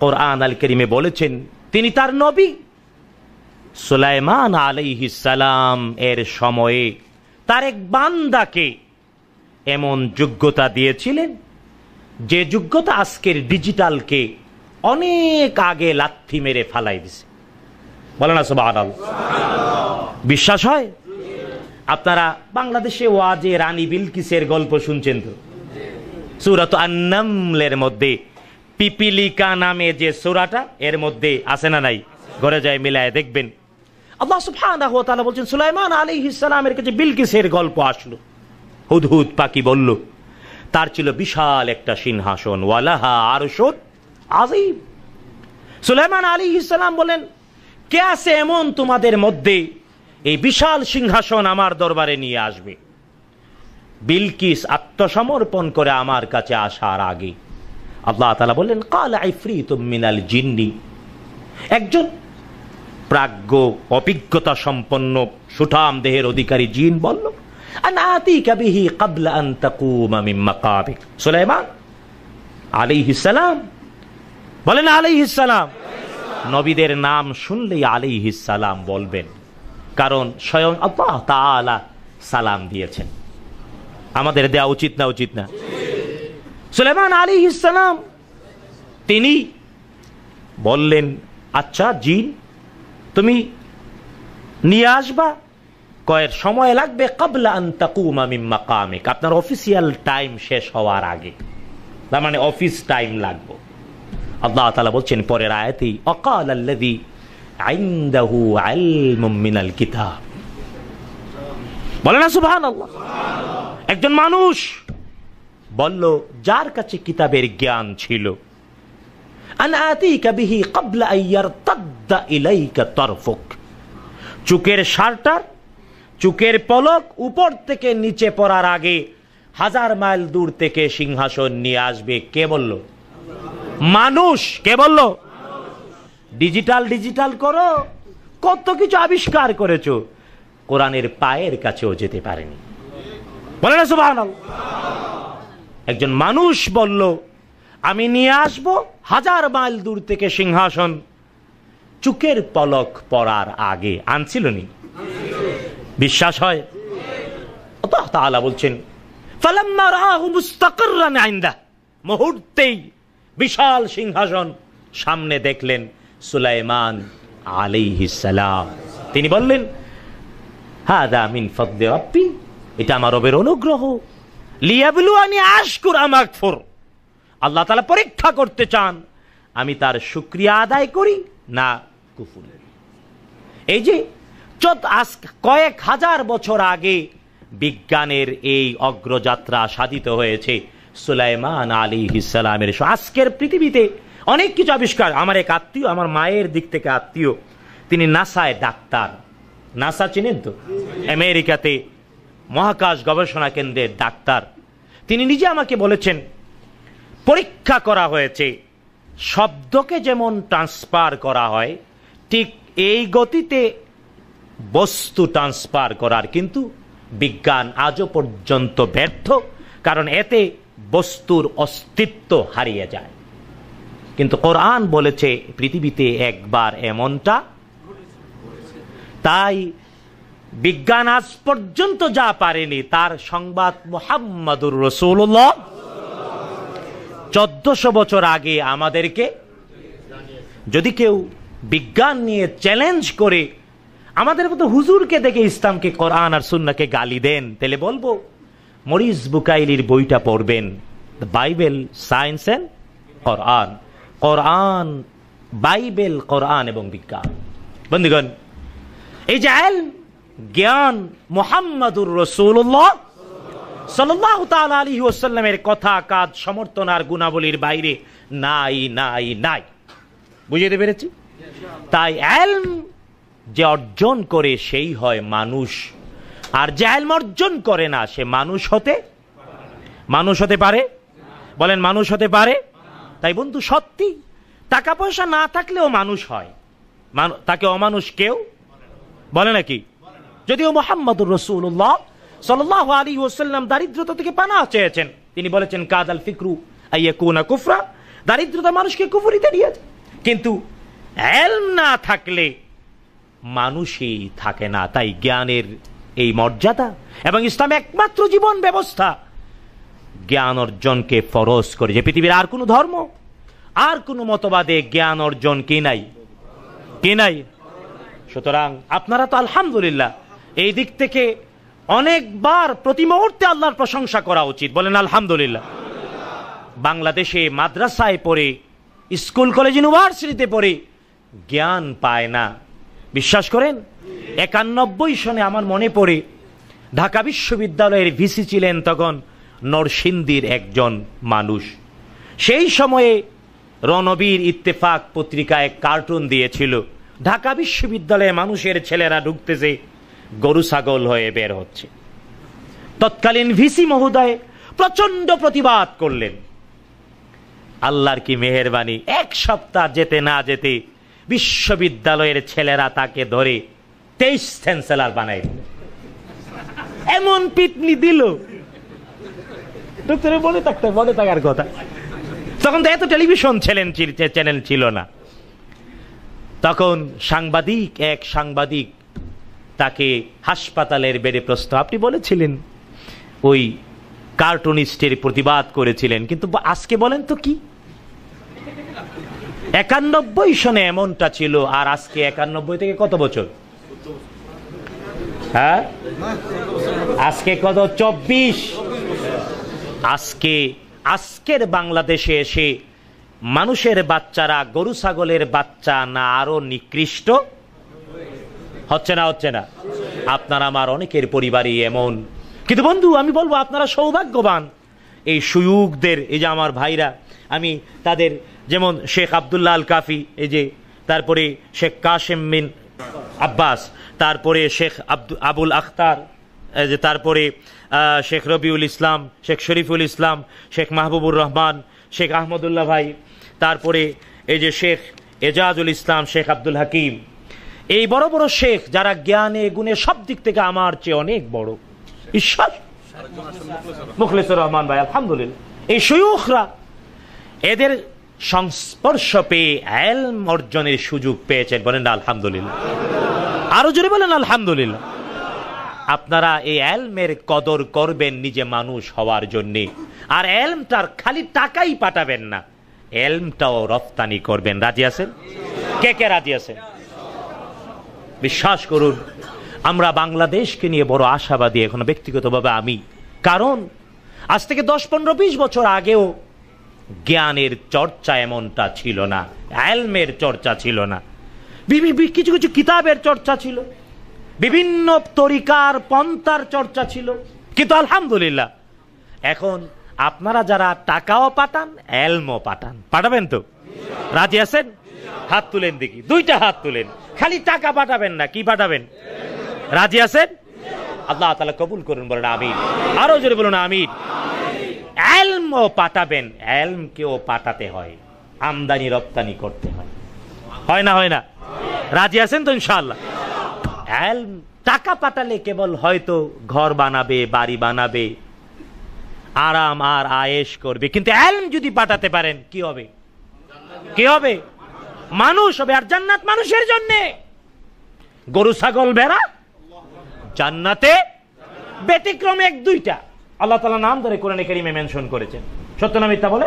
কোরআন আল করিমে বলেছেন তিনি তার নবী সুলাইমান সালাম এর সময়ে তার এক বান্দাকে এমন যোগ্যতা দিয়েছিলেন যে যোগ্যতা আজকের ডিজিটালকে অনেক আগে লাথি মেরে ফালাই দিছে বলে না সব আদাল বিশ্বাস হয় আপনারা বাংলাদেশে ওয়াজে রানী বিলকিসের গল্প শুনছেন তো সুরত আন্নামলের মধ্যে পিপিলিকা নামে যে সুরাটা এর মধ্যে আসে না নাই ঘরে যায় মিলায় দেখবেন আল্লাহ সুফানাহ তালা বলছেন সুলাইমান আলী ইসলামের কাছে বিলকিসের গল্প আসলো হুদহুদ পাখি বলল তার ছিল বিশাল একটা সিংহাসন ওয়ালাহা আরশদ আজিম সুলাইমান আলী ইসলাম বলেন কে আছে এমন তোমাদের মধ্যে এই বিশাল সিংহাসন আমার দরবারে নিয়ে আসবে বিলকিস আত্মসমর্পণ করে আমার কাছে আসার আগে আল্লাহ তালা বললেন কাল আইফ্রি মিনাল জিন্নি একজন প্রাজ্ঞ অভিজ্ঞতা সম্পন্ন সুঠাম দেহের অধিকারী জিন বলল আমি সুলাইমান আলিহিসাম বলেন আলিহিসাম নবীদের নাম শুনলেই আলিহিসাম বলবেন কারণ স্বয়ং আল্লাহ তালা সালাম দিয়েছেন আমাদের দেওয়া উচিত না উচিত না সুলেমান আলী ইসালাম তিনি বললেন আচ্ছা জিন তুমি নিয়ে আসবা কয়ের সময় লাগবে কাবলা আমি মাকামেক আপনার অফিসিয়াল টাইম শেষ হওয়ার আগে তার মানে অফিস টাইম লাগবো আল্লাহ তালা বলছেন পরের আয়াতেই অকাল আল্লাদি আইন্দাহু আল কিতাব বলে না সুবাহ একজন মানুষ বলল যার কাছে কিতাবের জ্ঞান ছিল চুকের শার্টার চুকের পলক উপর থেকে নিচে পড়ার আগে হাজার মাইল দূর থেকে সিংহাসন নিয়ে আসবে কে বলল মানুষ কে বলল ডিজিটাল ডিজিটাল করো কত কিছু আবিষ্কার করেছো কোরআনের পায়ের কাছেও যেতে পারেনি বলে না সুবাহ একজন মানুষ বলল আমি নিয়ে আসব হাজার মাইল দূর থেকে সিংহাসন চুকের পলক পরার আগে আনছিল নি বিশ্বাস হয় তাহলে বলছেন মুহূর্তেই বিশাল সিংহাসন সামনে দেখলেন সুলাইমান আলিহিসাম তিনি বললেন হ্যাঁ দা মিন ফদ্দে এটা আমার রবের অনুগ্রহ লিয়াবলুয়ানি আশকুর আমাক ফোর আল্লাহ তালা পরীক্ষা করতে চান আমি তার শুক্রিয়া আদায় করি না কুফুরের এই যে আজ কয়েক হাজার বছর আগে বিজ্ঞানের এই অগ্রযাত্রা সাধিত হয়েছে সুলাইমান আলী ইসালামের আজকের পৃথিবীতে অনেক কিছু আবিষ্কার আমার এক আত্মীয় আমার মায়ের দিক থেকে আত্মীয় তিনি নাসায় ডাক্তার নাসা চিনেন তো আমেরিকাতে মহাকাশ গবেষণা কেন্দ্রের ডাক্তার তিনি নিজে আমাকে বলেছেন পরীক্ষা করা হয়েছে শব্দকে যেমন ট্রান্সফার করা হয় ঠিক এই গতিতে বস্তু ট্রান্সফার করার কিন্তু বিজ্ঞান আজও পর্যন্ত ব্যর্থ কারণ এতে বস্তুর অস্তিত্ব হারিয়ে যায় কিন্তু কোরআন বলেছে পৃথিবীতে একবার এমনটা তাই বিজ্ঞান আজ পর্যন্ত যা পারেনি তার সংবাদ মোহাম্মদুর রসুল্লাহ চোদ্দশো বছর আগে আমাদেরকে যদি কেউ বিজ্ঞান নিয়ে চ্যালেঞ্জ করে আমাদের মতো হুজুরকে দেখে ইসলামকে কোরআন আর সুন্নাকে গালি দেন তাহলে বলবো মরিস বুকাইলির বইটা পড়বেন বাইবেল সায়েন্স অ্যান্ড কোরআন কোরআন বাইবেল কোরআন এবং বিজ্ঞান বন্ধুগণ এই যে জ্ঞান মোহাম্মদুর রসুল্লাহ সাল্লাহ তাল আলী ওসাল্লামের কথা কাজ সমর্থন আর গুণাবলীর বাইরে নাই নাই নাই বুঝতে পেরেছি তাই অ্যালম যে অর্জন করে সেই হয় মানুষ আর যে অ্যালম অর্জন করে না সে মানুষ হতে মানুষ হতে পারে বলেন মানুষ হতে পারে তাই বন্ধু সত্যি টাকা পয়সা না থাকলেও মানুষ হয় তাকে অমানুষ কেউ বলে নাকি যদিও মোহাম্মদুর রসুল্লাহ সাল্লাহ আলী ওসাল্লাম দারিদ্রতা থেকে পানা চেয়েছেন তিনি বলেছেন কাদাল ফিকরু আইয়া কুনা কুফরা দারিদ্রতা মানুষকে কুফুরিতে নিয়ে যায় কিন্তু এলম না থাকলে মানুষই থাকে না তাই জ্ঞানের এই মর্যাদা এবং ইসলাম একমাত্র জীবন ব্যবস্থা জ্ঞান অর্জনকে ফরজ করে যে পৃথিবীর আর কোনো ধর্ম আর কোনো মতবাদে জ্ঞান অর্জন কে নাই কে নাই সুতরাং আপনারা তো আলহামদুলিল্লাহ এই দিক থেকে অনেকবার প্রতি মুহূর্তে আল্লাহর প্রশংসা করা উচিত বলেন আলহামদুলিল্লাহ বাংলাদেশে মাদ্রাসায় পড়ে স্কুল কলেজ ইউনিভার্সিটিতে পড়ে জ্ঞান পায় না বিশ্বাস করেন একানব্বই সনে আমার মনে পড়ে ঢাকা বিশ্ববিদ্যালয়ের ভিসি ছিলেন তখন নরসিংদীর একজন মানুষ সেই সময়ে রণবীর ইত্তেফাক পত্রিকায় কার্টুন দিয়েছিল ঢাকা বিশ্ববিদ্যালয়ে মানুষের ছেলেরা ঢুকতেছে গরু ছাগল হয়ে বের হচ্ছে তৎকালীন ভিসি মহোদয় প্রচন্ড প্রতিবাদ করলেন আল্লাহর কি মেহরবানি এক সপ্তাহ যেতে না যেতে বিশ্ববিদ্যালয়ের ছেলেরা তাকে ধরে তেইশ চ্যান্সেলার বানাই এমন পিটনি দিল ডক্টরের মনে থাকতে মনে থাকার কথা তখন তো এত টেলিভিশন চ্যানেল ছিল না তখন সাংবাদিক এক সাংবাদিক তাকে হাসপাতালের বেড়ে প্রস্ত আপনি বলেছিলেন ওই কার্টুনিস্টের প্রতিবাদ করেছিলেন কিন্তু আজকে বলেন তো কি একানব্বই সনে এমনটা ছিল আর আজকে একানব্বই থেকে কত বছর হ্যাঁ আজকে কত চব্বিশ আজকে আজকের বাংলাদেশে এসে মানুষের বাচ্চারা গরু ছাগলের বাচ্চা না আরো নিকৃষ্ট হচ্ছে না হচ্ছে না আপনার আমার অনেকের পরিবারই এমন কিন্তু বন্ধু আমি বলবো আপনারা সৌভাগ্যবান এই সুযোগদের এই যে আমার ভাইরা আমি তাদের যেমন শেখ আবদুল্লাহ আল কাফি এই যে তারপরে শেখ কাশেম মিন আব্বাস তারপরে শেখ আব্দু আবুল আখতার যে তারপরে শেখ রবিউল ইসলাম শেখ শরীফুল ইসলাম শেখ মাহবুবুর রহমান শেখ আহমদুল্লাহ ভাই তারপরে এই যে শেখ এজাজুল ইসলাম শেখ আব্দুল হাকিম এই বড় বড় শেখ যারা জ্ঞানে গুণে সব দিক থেকে আমার চেয়ে অনেক বড় ঈশ্বর মুখলেসুর রহমান ভাই আলহামদুলিল্লাহ এই সৈয়খরা এদের সংস্পর্শ পেয়ে এলম অর্জনের সুযোগ পেয়েছেন বলেন আলহামদুলিল্লাহ আরো জোরে বলেন আলহামদুলিল্লাহ আপনারা এই এলমের কদর করবেন নিজে মানুষ হওয়ার জন্যে আর এলমটার খালি টাকাই পাঠাবেন না এলমটাও রপ্তানি করবেন রাজি আছেন কে কে রাজি আছেন বিশ্বাস করুন আমরা বাংলাদেশকে নিয়ে বড় আশাবাদী এখন ব্যক্তিগতভাবে আমি কারণ আজ থেকে দশ পনেরো বিশ বছর আগেও জ্ঞানের চর্চা এমনটা ছিল না অ্যালমের চর্চা ছিল না কিছু কিছু কিতাবের চর্চা ছিল বিভিন্ন তরিকার পন্থার চর্চা ছিল কিন্তু আলহামদুলিল্লাহ এখন আপনারা যারা টাকাও পাঠান অ্যালমও পাঠান পাঠাবেন তো রাজি আছেন হাত তুলেন দেখি দুইটা হাত তুলেন খালি টাকা পাঠাবেন না কি পাঠাবেন রাজি আছেন আল্লাহ তালা কবুল করুন বলেন আমির আরো জোরে বলুন আমির অ্যালমও পাঠাবেন অ্যালমকেও পাঠাতে হয় আমদানি রপ্তানি করতে হয় হয় না হয় না রাজি আছেন তো ইনশাল্লাহ এলম টাকা পাঠালে কেবল হয়তো ঘর বানাবে বাড়ি বানাবে আরাম আর আয়েস করবে কিন্তু অ্যালম যদি পাঠাতে পারেন কি হবে কি হবে মানুষ হবে আর জান্নাত মানুষের জন্যে গরু ছাগল বেড়া জান্নাতে ব্যতিক্রম এক দুইটা আল্লাহ তালা নাম ধরে কোরআন কারিমে মেনশন করেছেন সত্য না মিথ্যা বলে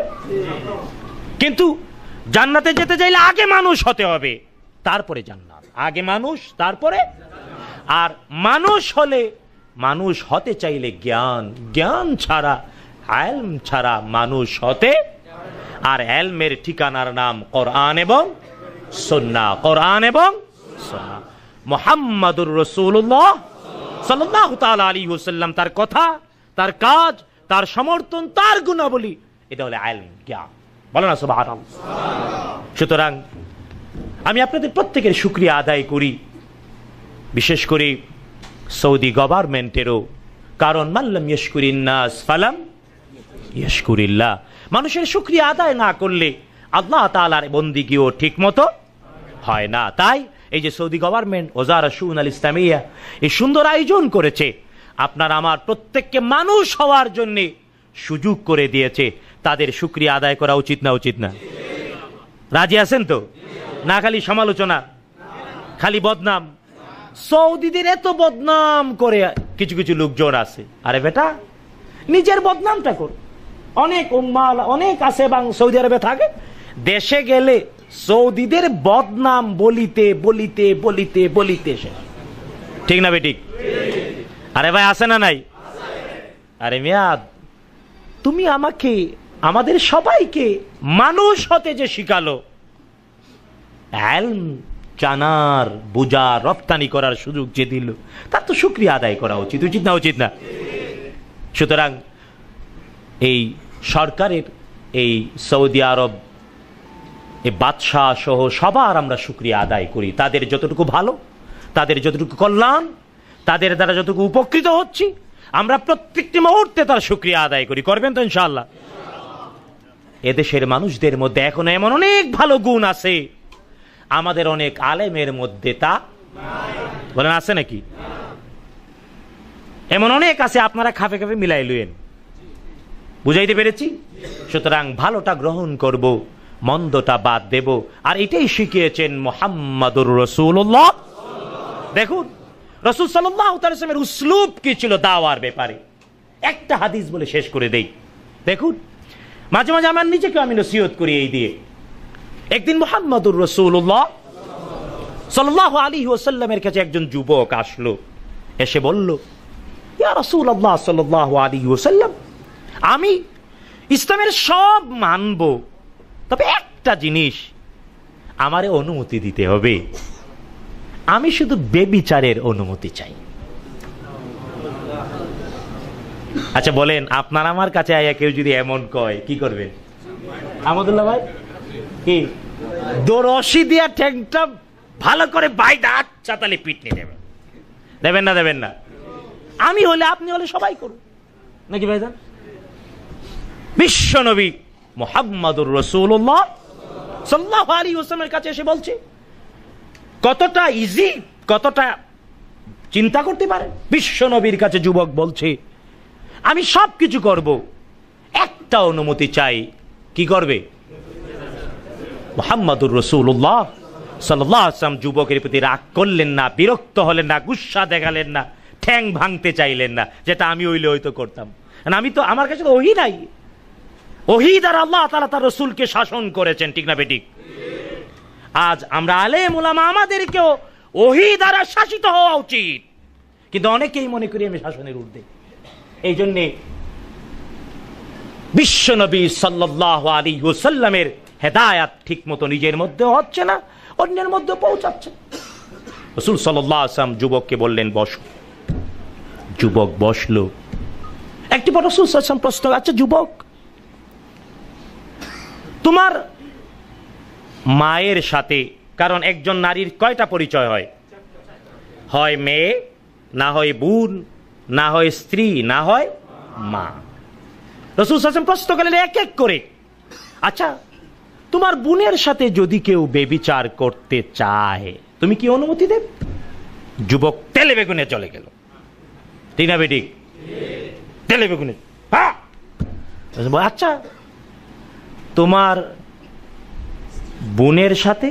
কিন্তু জান্নাতে যেতে চাইলে আগে মানুষ হতে হবে তারপরে জান্নাত আগে মানুষ তারপরে আর মানুষ হলে মানুষ হতে চাইলে জ্ঞান জ্ঞান ছাড়া আলম ছাড়া মানুষ হতে আর এলমের ঠিকানার নাম কোরআন এবং সন্না কোরআন এবং মোহাম্মদুর রসুল্লাহ সাল্লাহ তাল আলী হুসাল্লাম তার কথা তার কাজ তার সমর্থন তার গুণাবলী এটা হলে আইল জ্ঞান বলো না আরাম সুতরাং আমি আপনাদের প্রত্যেকের সুক্রিয়া আদায় করি বিশেষ করে সৌদি গভর্নমেন্টেরও কারণ মাল্লাম ইয়শকুরিন্নাস ফালাম ইয়শকুরিল্লাহ মানুষের সুক্রিয়া আদায় না করলে আল্লাহ তালার বন্দিগিও ঠিক মতো হয় না তাই এই যে সৌদি গভর্নমেন্ট ওজারা সুন আল ইসলামিয়া এই সুন্দর আয়োজন করেছে আপনার আমার প্রত্যেককে মানুষ হওয়ার জন্যে সুযোগ করে দিয়েছে তাদের সুক্রিয়া আদায় করা উচিত না উচিত না রাজি আছেন তো না খালি সমালোচনা খালি বদনাম সৌদিদের এত বদনাম করে কিছু কিছু লোকজন আছে আরে বেটা নিজের বদনামটা কর অনেক উম্মাল অনেক আছে এবং সৌদি আরবে থাকে দেশে গেলে সৌদিদের বদনাম বলিতে বলিতে বলিতে বলিতে সে ঠিক না বেটিক আরে ভাই আছে না নাই আরে মেয়াদ তুমি আমাকে আমাদের সবাইকে মানুষ হতে যে শিখালো জানার বোঝা রপ্তানি করার সুযোগ যে দিল তার তো সুক্রিয়া আদায় করা উচিত উচিত না উচিত না সুতরাং এই সরকারের এই সৌদি আরব এ বাদশাহ সহ সবার আমরা সুক্রিয়া আদায় করি তাদের যতটুকু ভালো তাদের যতটুকু কল্যাণ তাদের দ্বারা যতটুকু উপকৃত হচ্ছি আমরা প্রত্যেকটি মুহূর্তে তার সুক্রিয়া আদায় করি করবেন তো ইনশাল্লাহ এদেশের মানুষদের মধ্যে এখন এমন অনেক ভালো গুণ আছে আমাদের অনেক আলেমের মধ্যে তা বলেন আছে নাকি এমন অনেক আছে আপনারা খাপে খাপে মিলাই লুয়েন বুঝাইতে পেরেছি সুতরাং ভালোটা গ্রহণ করব মন্দটা বাদ দেব আর এটাই শিখিয়েছেন মোহাম্মদুর রসুল্লাহ দেখুন রসুল সাল্লামের উসলুপ কি ছিল দাওয়ার ব্যাপারে একটা হাদিস বলে শেষ করে দেই দেখুন মাঝে মাঝে আমার নিজেকে আমি নসিহত করি এই দিয়ে একদিন মোহাম্মদুর রসুল্লাহ সাল্লাহ আলী ওসাল্লামের কাছে একজন যুবক আসলো এসে বলল ইয়া রসুল আল্লাহ সাল্লাহ আলী ওসাল্লাম আমি ইসলামের সব মানবো তবে একটা জিনিস আমারে অনুমতি দিতে হবে আমি শুধু বেবিচারের অনুমতি চাই আচ্ছা বলেন আপনার আমার কাছে আয়া কেউ যদি এমন কয় কি করবেন আমদুল্লাহ ভাই কি দোরসি দিয়া ঠ্যাংটা ভালো করে বাই দাঁত চাতালে আচ্ছা পিটনি দেবেন দেবেন না দেবেন না আমি হলে আপনি হলে সবাই করুন নাকি ভাই বিশ্ব নবী মোহাম্মদুর রসুল্লাহ সাল্লাহ আলী হোসেনের কাছে এসে বলছে কতটা ইজি কতটা চিন্তা করতে পারে বিশ্ব নবীর কাছে যুবক বলছে আমি সব কিছু করব একটা অনুমতি চাই কি করবে মোহাম্মদুর রসুল্লাহ সাল্লাহ আসলাম যুবকের প্রতি রাগ করলেন না বিরক্ত হলেন না গুসা দেখালেন না ঠ্যাং ভাঙতে চাইলেন না যেটা আমি ওইলে হয়তো করতাম মানে আমি তো আমার কাছে তো ওই নাই ওহি আল্লাহ তালা তার রসুলকে শাসন করেছেন ঠিক না বেটিক আজ আমরা আলে মোলামা আমাদেরকেও ওহি দ্বারা শাসিত হওয়া উচিত কিন্তু অনেকেই মনে করি আমি শাসনের ঊর্ধ্বে এই জন্যে বিশ্বনবী সাল্লাহ আলী ওসাল্লামের হেদায়াত ঠিক মতো নিজের মধ্যে হচ্ছে না অন্যের মধ্যে পৌঁছাচ্ছে রসুল সাল্লাহ আসাম যুবককে বললেন বস যুবক বসলো একটি বড় রসুল প্রশ্ন আচ্ছা যুবক তোমার মায়ের সাথে কারণ একজন নারীর কয়টা পরিচয় হয় হয় মেয়ে না হয় বোন না হয় স্ত্রী না হয় মা রসুল হাসান প্রশ্ন করলেন এক এক করে আচ্ছা তোমার বোনের সাথে যদি কেউ বেবিচার করতে চায় তুমি কি অনুমতি দেব যুবক তেলে বেগুনে চলে গেল তিনা না বেটি তেলে বেগুনে হ্যাঁ? আচ্ছা তোমার বোনের সাথে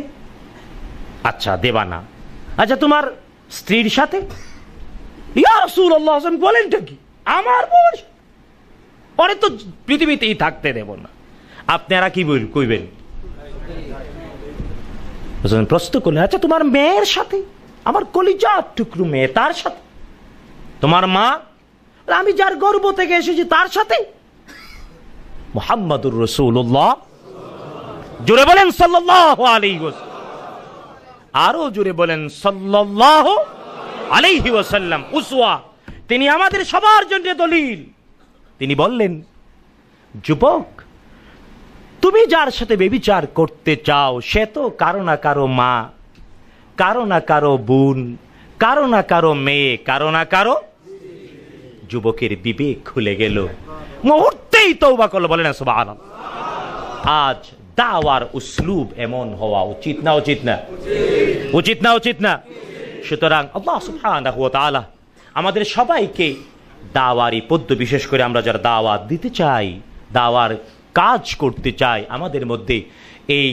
আচ্ছা দেবানা আচ্ছা তোমার স্ত্রীর সাথে বলেন কি আমার বোন পরে তো পৃথিবীতেই থাকতে দেব না আপনারা কি কইবেন প্রশ্ন করলেন আচ্ছা তোমার মেয়ের সাথে আমার কলিজার টুকরু মেয়ে তার সাথে তোমার মা আমি যার গর্ব থেকে এসেছি তার সাথে মোহাম্মদুর রসুল্লাহ জোরে বলেন সাল্লাহ আলী আরো জোরে বলেন সাল্লাহ আলাইহি ওসাল্লাম উসওয়া তিনি আমাদের সবার জন্য দলিল তিনি বললেন যুবক তুমি যার সাথে বেবিচার করতে চাও সে তো কারো না কারো মা কারো না কারো বোন কারো না কারো মেয়ে কারো না কারো যুবকের বিবেক খুলে গেল মুহূর্তেই তৌবা করলো বলে না সব আলম আজ দাওয়ার উসলুব এমন হওয়া উচিত না উচিত না উচিত না উচিত না সুতরাং আল্লাহ আমাদের সবাইকে দাওয়ারি পদ্য বিশেষ করে আমরা যারা দাওয়াত দিতে চাই দাওয়ার কাজ করতে চাই আমাদের মধ্যে এই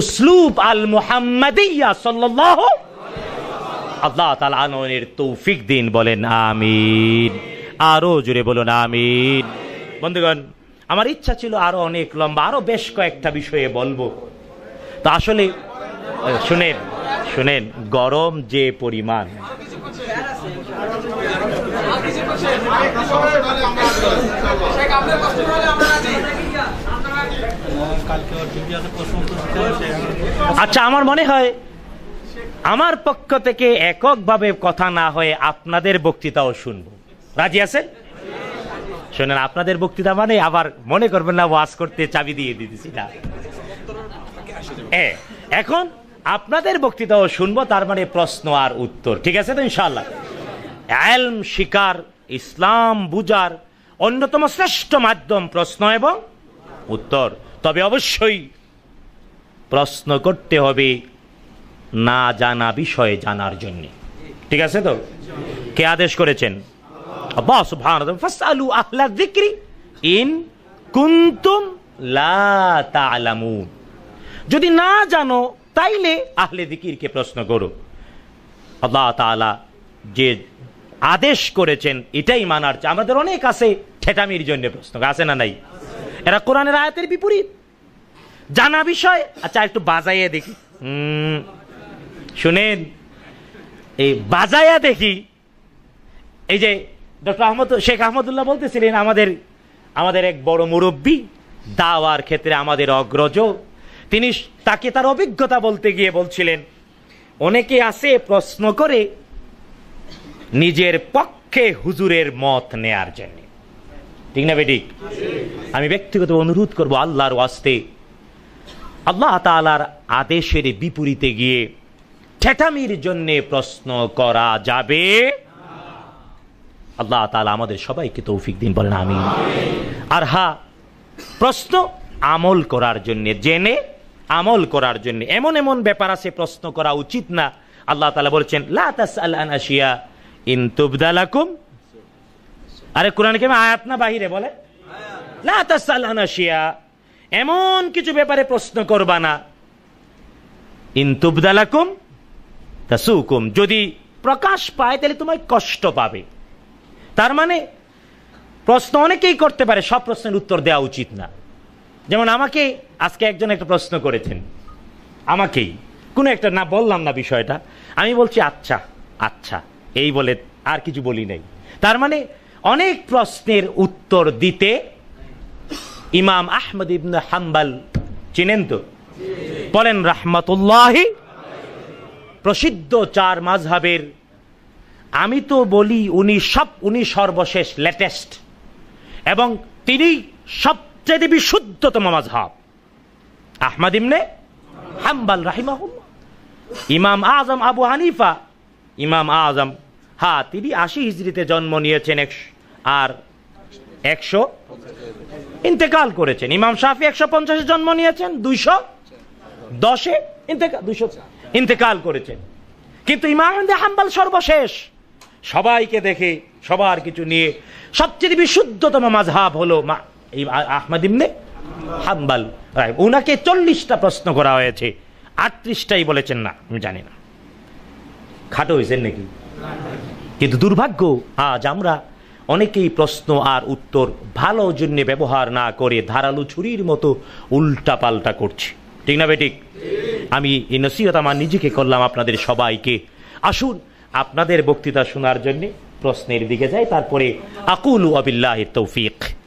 উসলুব আল মুহাম্মাদিয়া সাল্লাল্লাহু আল্লাহ তালা তৌফিক দিন বলেন আমিন আরও জুড়ে বলুন আমিন বন্ধুগণ আমার ইচ্ছা ছিল আরও অনেক লম্বা আরও বেশ কয়েকটা বিষয়ে বলবো তো আসলে শুনেন শুনেন গরম যে পরিমাণ আচ্ছা আমার মনে হয় আমার পক্ষ থেকে এককভাবে কথা না হয়ে আপনাদের বক্তৃতাও শুনব রাজি আছেন শোনেন আপনাদের বক্তৃতা মানে আবার মনে করবেন না ওয়াজ করতে চাবি দিয়ে দিতেছি না এখন আপনাদের বক্তৃতাও শুনবো তার মানে প্রশ্ন আর উত্তর ঠিক আছে তো ইনশাল্লাহ আলম শিকার ইসলাম বুজার অন্যতম শ্রেষ্ঠ মাধ্যম প্রশ্ন এবং উত্তর তবে অবশ্যই প্রশ্ন করতে হবে না জানা বিষয়ে জানার জন্য ঠিক আছে তো কে আদেশ করেছেন ইন যদি না জানো তাইলে আহলে কে প্রশ্ন করো আল্লাহ যে আদেশ করেছেন এটাই মানার চেয়ে আমাদের অনেক আছে ঠেটামির জন্য প্রশ্ন আছে না নাই এরা কোরআনের আয়াতের বিপরীত জানা বিষয় আচ্ছা একটু বাজাইয়ে দেখি হুম শুনেন এই বাজায়া দেখি এই যে ডক্টর আহমদ শেখ আহমদুল্লাহ বলতেছিলেন আমাদের আমাদের এক বড় মুরব্বী দাওয়ার ক্ষেত্রে আমাদের অগ্রজ তিনি তাকে তার অভিজ্ঞতা বলতে গিয়ে বলছিলেন অনেকে আসে প্রশ্ন করে নিজের পক্ষে হুজুরের মত নেয়ার জন্য ঠিক না বেডিক আমি ব্যক্তিগত অনুরোধ করব আল্লাহর ওয়াস্তে আল্লাহ তালার আদেশের বিপরীতে গিয়ে ঠেটামির জন্যে প্রশ্ন করা যাবে আল্লাহ তালা আমাদের সবাইকে তৌফিক দিন বলেন আমি আর হা প্রশ্ন আমল করার জন্য জেনে আমল করার জন্য এমন এমন ব্যাপার আছে প্রশ্ন করা উচিত না আল্লাহ তালা বলছেন লাশিয়া ইনতুবদালাকুম আরে কোরআন কেমন আয়াত না বাহিরে বলে লাশিয়া এমন কিছু ব্যাপারে প্রশ্ন করবা না ইনতুবদালাকুম তাসুকুম যদি প্রকাশ পায় তাহলে তোমায় কষ্ট পাবে তার মানে প্রশ্ন অনেকেই করতে পারে সব প্রশ্নের উত্তর দেওয়া উচিত না যেমন আমাকে আজকে একজন একটা প্রশ্ন করেছেন আমাকেই কোনো একটা না বললাম না বিষয়টা আমি বলছি আচ্ছা আচ্ছা এই বলে আর কিছু বলি নাই তার মানে অনেক প্রশ্নের উত্তর দিতে ইমাম আহমদ ইবনে হাম্বাল চিনেন তো বলেন রাহমতুল্লাহি প্রসিদ্ধ চার মাঝহাবের আমি তো বলি উনি সব উনি সর্বশেষ লেটেস্ট এবং তিনি সবচেয়ে বিশুদ্ধতম মাঝহাব আহমাদ ইমনে হাম্বাল রাহিমাহুল্লা ইমাম আজম আবু হানিফা ইমাম আজম হা হ্যাঁ, তিনি আশি হিজড়িতে জন্ম নিয়েছেন আর একশো ইন্তেকাল করেছেন ইমাম শাফি একশো পঞ্চাশে জন্ম নিয়েছেন দুইশো দশে ইন্তেকাল দুইশো ইন্তেকাল করেছেন কিন্তু ইমাম হাম্বাল সর্বশেষ সবাইকে দেখে সবার কিছু নিয়ে সবচেয়ে বিশুদ্ধতম মাঝহাব হলো আহমদ ইমনে হাম্বাল রায় ওনাকে চল্লিশটা প্রশ্ন করা হয়েছে আটত্রিশটাই বলেছেন না আমি জানি না খাটো হয়েছেন নাকি কিন্তু দুর্ভাগ্য আজ আমরা অনেকেই প্রশ্ন আর উত্তর ভালো জন্যে ব্যবহার না করে ধারালো ছুরির মতো উল্টাপাল্টা করছি ঠিক না বেটিক আমি এই নসিহত আমার নিজেকে করলাম আপনাদের সবাইকে আসুন আপনাদের বক্তৃতা শোনার জন্য প্রশ্নের দিকে যাই তারপরে আকুল আবিল্লাহ তৌফিক